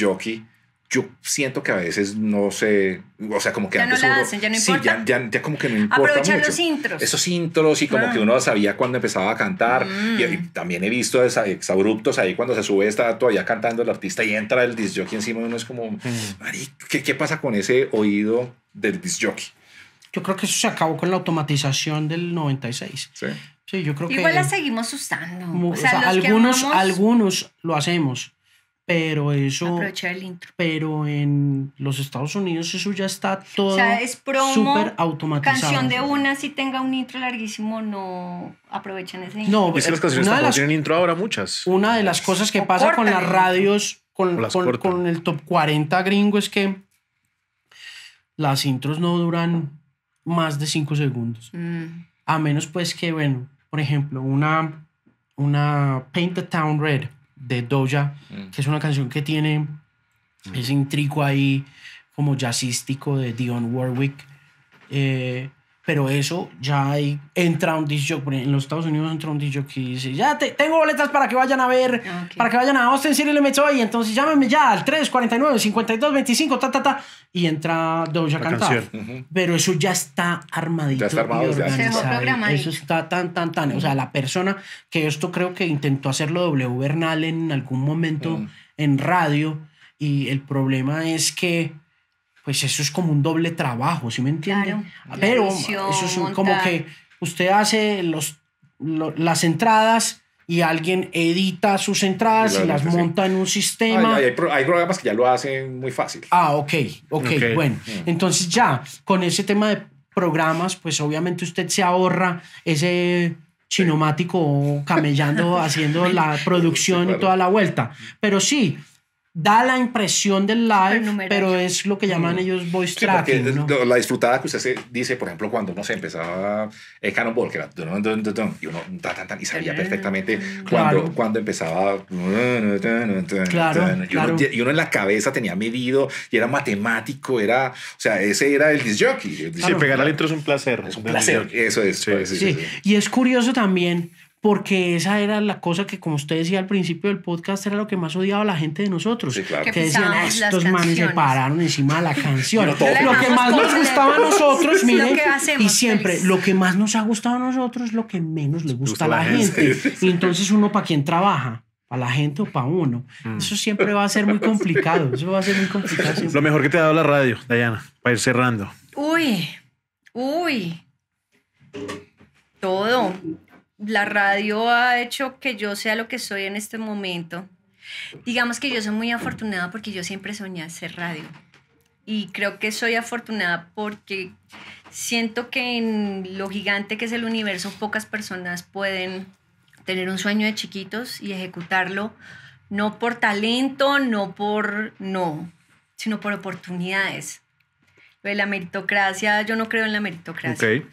yo siento que a veces no sé, o sea, como que ya antes no ya no importa. Sí, ya, como que no importa mucho. intros. Esos intros y como que ah. uno sabía cuando empezaba a cantar. Y, mm. también he visto exabruptos ahí cuando se sube está todavía cantando el artista y entra el disc encima uno es como, mm. ¿qué, ¿qué pasa con ese oído del disc Yo creo que eso se acabó con la automatización del 96. Sí. Sí, yo creo que... Igual la seguimos usando. o sea, algunos, algunos lo hacemos pero eso aprovechar el intro. pero en los Estados Unidos eso ya está todo o sea, es super automatizado canción de una si tenga un intro larguísimo no aprovechan ese intro. no es que las eh, canciones tienen intro ahora muchas una de las cosas que pasa con las radios con, con, el top 40 gringo es que las intros no duran más de 5 segundos mm. a menos pues que bueno por ejemplo una una Paint the Town Red de Doja, mm. que es una canción que tiene mm. ese intrico ahí como jazzístico de Dion Warwick. Eh, pero eso ya entra un disc En los Estados Unidos entra un disc jockey y dice: Ya tengo boletas para que vayan a ver, ah, para que vayan a Austin City meto ahí. Entonces llámame ya al 349 5225 ta, ta, ta. Y entra Doja cantar Pero eso ya está armadito. Ya está Eso está tan, tan, tan. O sea, la persona que esto creo que intentó hacerlo W. Bernal en algún momento mm. en radio. Y el problema es que pues eso es como un doble trabajo, ¿sí me entiende? Ah, pero eso es como que usted hace los, las entradas y alguien edita sus entradas y las monta en un ah, sistema. hay, programas que ya lo hacen muy fácil. Ah, ok, ok, okay. bueno. Mm. Entonces ya, con ese tema de programas, pues obviamente usted se ahorra ese chinomático camellando, haciendo la producción y toda la vuelta. Pero sí, da la impresión del live, pero es lo que llaman ellos voice tracking. La disfrutada que usted dice, por ejemplo, cuando uno se empezaba el Cannonball, que era y uno y sabía perfectamente cuando, cuando empezaba. Claro, y, uno, claro. y, uno, en la cabeza tenía medido y era matemático, era, o sea, ese era el disjockey. jockey. Sí, pegar al intro es un placer. Es un placer. Eso es. sí, y es curioso también porque esa era la cosa que, como usted decía al principio del podcast, era lo que más odiaba la gente de nosotros. Que decían, ah, estos manes se pararon encima de la canción. lo, que más nos gustaba a nosotros, miren, y siempre, lo que más nos ha gustado a nosotros, es lo que menos le gusta, a la, gente. Y entonces uno, ¿para quién trabaja? para la gente o para uno. Mm. Eso siempre va a ser muy complicado. Eso va a ser muy complicado. Lo mejor que te ha dado la radio, Dayana, para ir cerrando. Uy, uy. Todo la radio ha hecho que yo sea lo que soy en este momento. Digamos que yo soy muy afortunada porque yo siempre soñé hacer radio. Y creo que soy afortunada porque siento que en lo gigante que es el universo pocas personas pueden tener un sueño de chiquitos y ejecutarlo, no por talento, no por no, sino por oportunidades. la meritocracia, yo no creo en la meritocracia. Okay.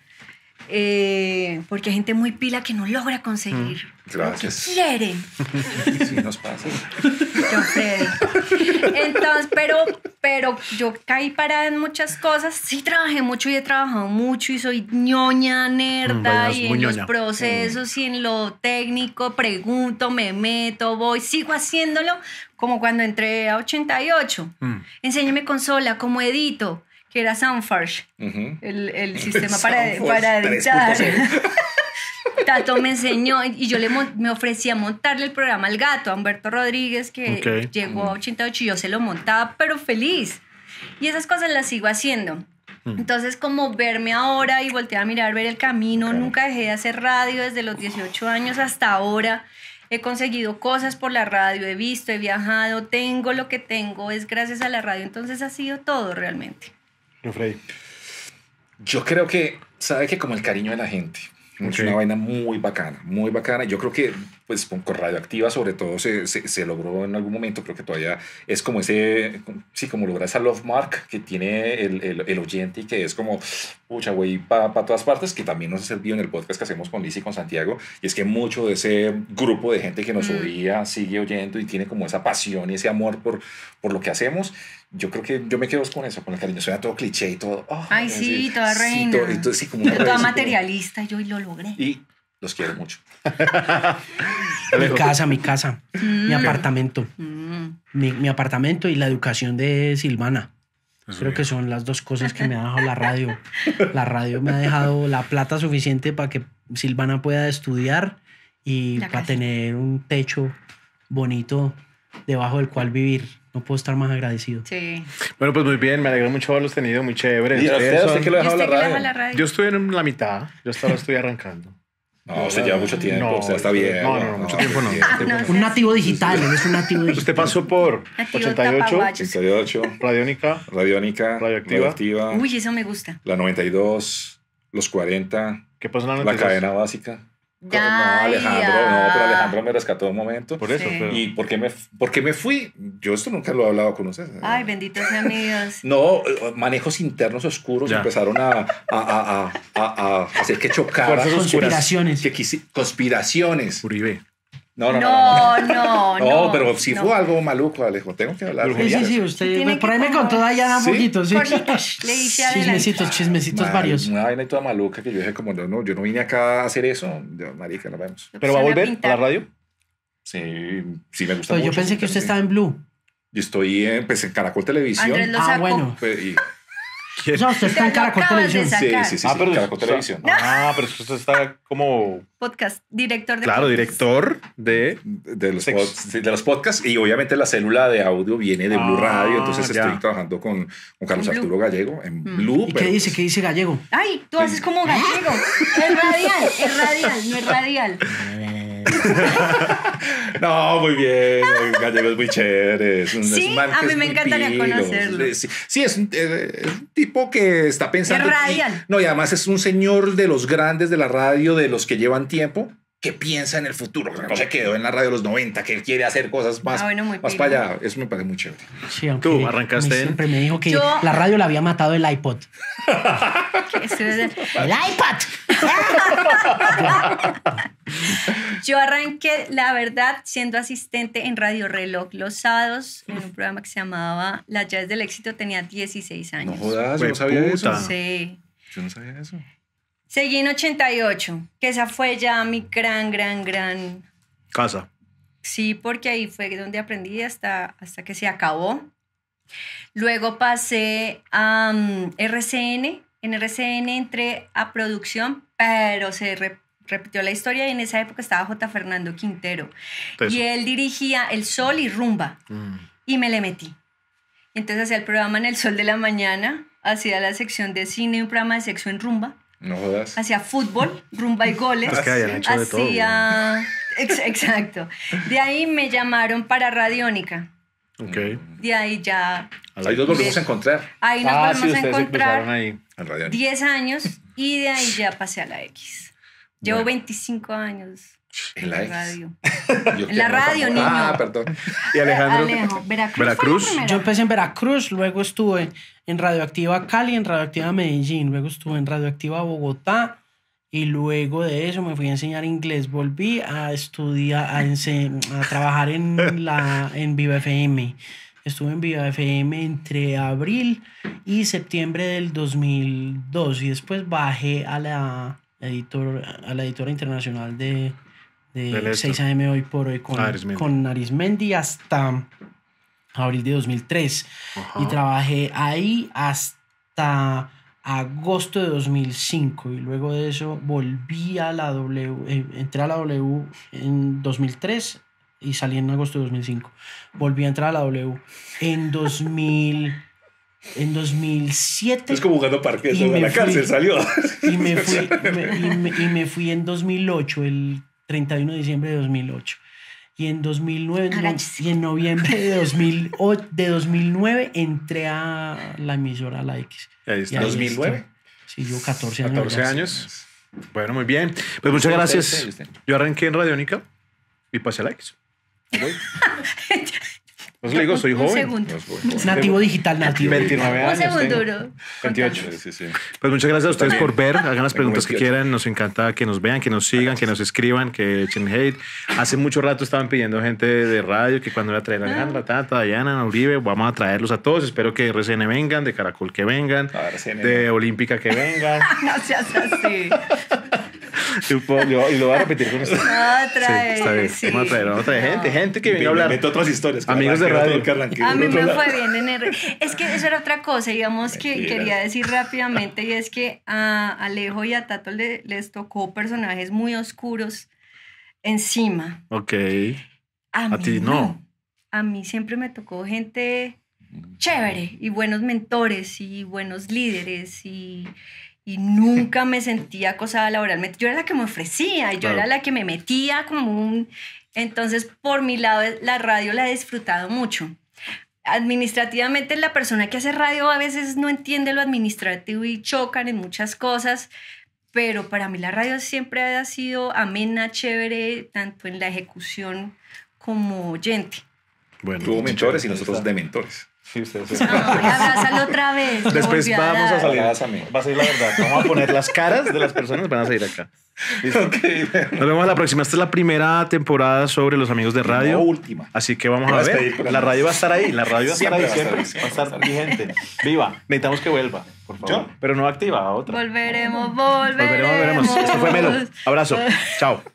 Eh, porque hay gente muy pila que no logra conseguir mm, Gracias. lo que nos pasa. Entonces, pero, pero yo caí parada en muchas cosas. Sí trabajé mucho y he trabajado mucho y soy ñoña, mm, nerda y en los procesos y en lo técnico. Pregunto, me meto, voy, sigo haciéndolo como cuando entré a 88. Mm. Enséñame consola, como edito que era Soundfarsh, el, sistema para, para editar. Tato me enseñó y yo me ofrecí a montarle el programa al gato, a Humberto Rodríguez, que llegó a 88 mm. y yo se lo montaba, pero feliz. Y esas cosas las sigo haciendo. Mm. Entonces, como verme ahora y voltear a mirar, ver el camino, nunca dejé de hacer radio desde los 18 años hasta ahora. He conseguido cosas por la radio, he visto, he viajado, tengo lo que tengo, es gracias a la radio. Entonces ha sido todo realmente. Yo, Yo creo que, sabe que como el cariño de la gente. Es una vaina muy bacana, muy bacana. Yo creo que pues con Radioactiva sobre todo se, se, se, logró en algún momento, creo que todavía es como ese, sí, como lograr esa love mark que tiene el, el, el oyente y que es como, pucha, güey, para todas partes, que también nos ha servido en el podcast que hacemos con Liz y con Santiago, y es que mucho de ese grupo de gente que nos mm. oía sigue oyendo y tiene como esa pasión y ese amor por, por lo que hacemos yo creo que yo me quedo con eso, con el cariño. Soy todo cliché y todo. Ah, Ay, sí, toda Todo, todo, sí, materialista, yo y lo logré. Y los quiero mucho. mi casa, mi casa, mi mm. apartamento. Mm. Mi, apartamento y la educación de Silvana. creo que son las dos cosas que me ha dejado la radio. La radio me ha dejado la plata suficiente para que Silvana pueda estudiar y para tener un techo bonito debajo del cual vivir no puedo estar más agradecido. Sí. Bueno, pues muy bien, me alegro mucho haberlos tenido, muy chévere. ¿Y que lo la radio? Yo estoy en la mitad, yo estaba estoy arrancando. No, se lleva mucho tiempo, está bien. No, no, no, mucho tiempo no. Ah, un nativo digital, es un nativo digital. Usted pasó por 88, 88, Radiónica, Radiónica, Radioactiva. Uy, eso me gusta. La 92, los 40. ¿Qué pasó en La cadena básica. Pues, no, Alejandro, no, pero Alejandro me rescató un momento. Por eso. ¿Y por qué, me, me fui? Yo esto nunca lo he hablado con ustedes. ¿eh? Ay, benditos amigos. No, eh, manejos internos oscuros empezaron a, a, a, a, hacer que chocara. Conspiraciones. conspiraciones. Uribe. No, no, no. No, pero si fue algo maluco, Alejo, tengo que hablar. Sí, sí, sí, usted. Por ahí me contó Dayana un poquito, sí. Chismecitos, chismecitos varios. Una vaina y toda maluca que yo dije, como, no, yo no vine acá a hacer eso. marica, nos vemos. ¿Pero va a volver a la radio? Sí, sí, me gusta pues mucho. Yo pensé que usted estaba en Blue. Yo estoy en, pues, en Caracol Televisión. ah, bueno. Pues, no, usted está en Caracol Televisión. Sí, sí, sí. Ah, pero Caracol Televisión. Ah, pero usted está como. Podcast, director de. Claro, director de. De los, de los podcasts. Y obviamente la célula de audio viene de Blue ah, Radio. Entonces estoy trabajando con, con Carlos Arturo Gallego en mm. Blue. ¿Y qué dice? Pues ¿Qué dice Gallego? Ay, tú haces como Gallego. es radial, es radial, no es radial. Ah. no, muy bien. Gallego es muy chévere. sí, a mí me encantaría conocerlo. Sí, eh, es, un, tipo que está pensando. no, y además es un señor de los grandes de la radio, de los que llevan tiempo que piensa en el futuro, no se quedó en la radio de los 90, que él quiere hacer cosas más, ah, para allá. Eso me parece muy chévere. Tú arrancaste. Siempre me dijo que la radio le había matado el iPod. el iPod. Yo arranqué, la verdad, siendo asistente en Radio Reloj los sábados en un programa que se llamaba Las llaves del éxito. Tenía 16 años. No jodas, no sabía eso. Yo no sabía eso. Seguí en 88, que esa fue ya mi gran, gran, gran... Casa. Sí, porque ahí fue donde aprendí hasta, hasta que se acabó. Luego pasé a mm, RCN. En RCN entré a producción, pero se repitió la historia y en esa época estaba J. Fernando Quintero. y él dirigía El Sol y Rumba. Mm. Y me le metí. Entonces hacía el programa en El Sol de la Mañana, hacía la sección de cine, un programa de sexo en Rumba. No jodas. Hacía fútbol, rumba y goles. Es que hayan hecho de todo. Exacto. De ahí me llamaron para Radiónica. Ok. De ahí ya. Ahí nos volvimos a encontrar. Ahí nos ah, sí, a encontrar. Ahí. En 10 años y de ahí ya pasé a la X. Llevo 25 años en la, radio. en la radio, niño. Ah, perdón. Y Alejandro. Veracruz. Veracruz. Yo empecé en Veracruz, luego estuve en Radioactiva Cali, en Radioactiva Medellín, luego estuve en Radioactiva Bogotá. Y luego de eso me fui a enseñar inglés, volví a estudiar, a, trabajar en, la, en Viva FM. Estuve en Viva FM entre abril y septiembre del 2002 y después bajé a la, editor, a la editora internacional de, de 6 AM hoy por hoy con Arismendi. hasta abril de 2003 y trabajé ahí hasta agosto de 2005 y luego de eso volví a la W, eh, entré a la W en 2003 y salí en agosto de 2005. Volví a entrar a la W en 2000 en 2007 es como jugando parque en la cárcel salió y me fui y me fui en 2008 el 31 de diciembre de 2008. Y en 2009 y en noviembre de, 2008, de 2009 entré a la emisora La X. En 2009. Sí, yo 14 años. 14 años. Bueno, muy bien. Pues muchas gracias. Yo arranqué en Radiónica y pasé a la X. Pues le digo, soy un joven. Segundo. Pues, nativo digital, nativo. 29 años. Un segundo, bro. 28. Sí, sí. Pues muchas gracias a ustedes por ver. Hagan las preguntas que quieran. Nos encanta que nos vean, que nos sigan, que nos escriban, que echen hate. Hace mucho rato estaban pidiendo gente de radio que cuando la traer a Alejandra, ah. Tata, Dayana, Uribe, vamos a traerlos a todos. Espero que de RCN vengan, de Caracol que vengan, ah, de Olímpica que vengan. no seas así. y lo voy a repetir con usted. Otra vez está otra gente, gente que viene a hablar. Meto otras historias. Amigos de radio. a mí me fue bien en el... Es que eso era otra cosa, digamos, que quería decir rápidamente, y es que a Alejo y a Tato les tocó personajes muy oscuros encima. Ok. A, a ti no. A mí siempre me tocó gente chévere y buenos mentores y buenos líderes y y nunca me sentía acosada laboralmente. Yo era la que me ofrecía, yo era la que me metía como un... Entonces, por mi lado, la radio la he disfrutado mucho. Administrativamente, la persona que hace radio a veces no entiende lo administrativo y chocan en muchas cosas, pero para mí la radio siempre ha sido amena, chévere, tanto en la ejecución como oyente. Bueno, tuvo mentores y nosotros de mentores. Sí, usted sí. No, abrázalo otra vez. Después a vamos a salir. Va a salir la verdad. Vamos a poner las caras de las personas, van a salir acá. Nos vemos la próxima. Esta es la primera temporada sobre los amigos de radio. La última. Así que vamos a ver. La radio va a estar ahí. La radio va a estar ahí siempre. Va a estar, vigente. Viva. Necesitamos que vuelva, por favor. Pero no activa otra. Volveremos, volveremos. Volveremos, volveremos. Esto fue Melo. Abrazo. Chao.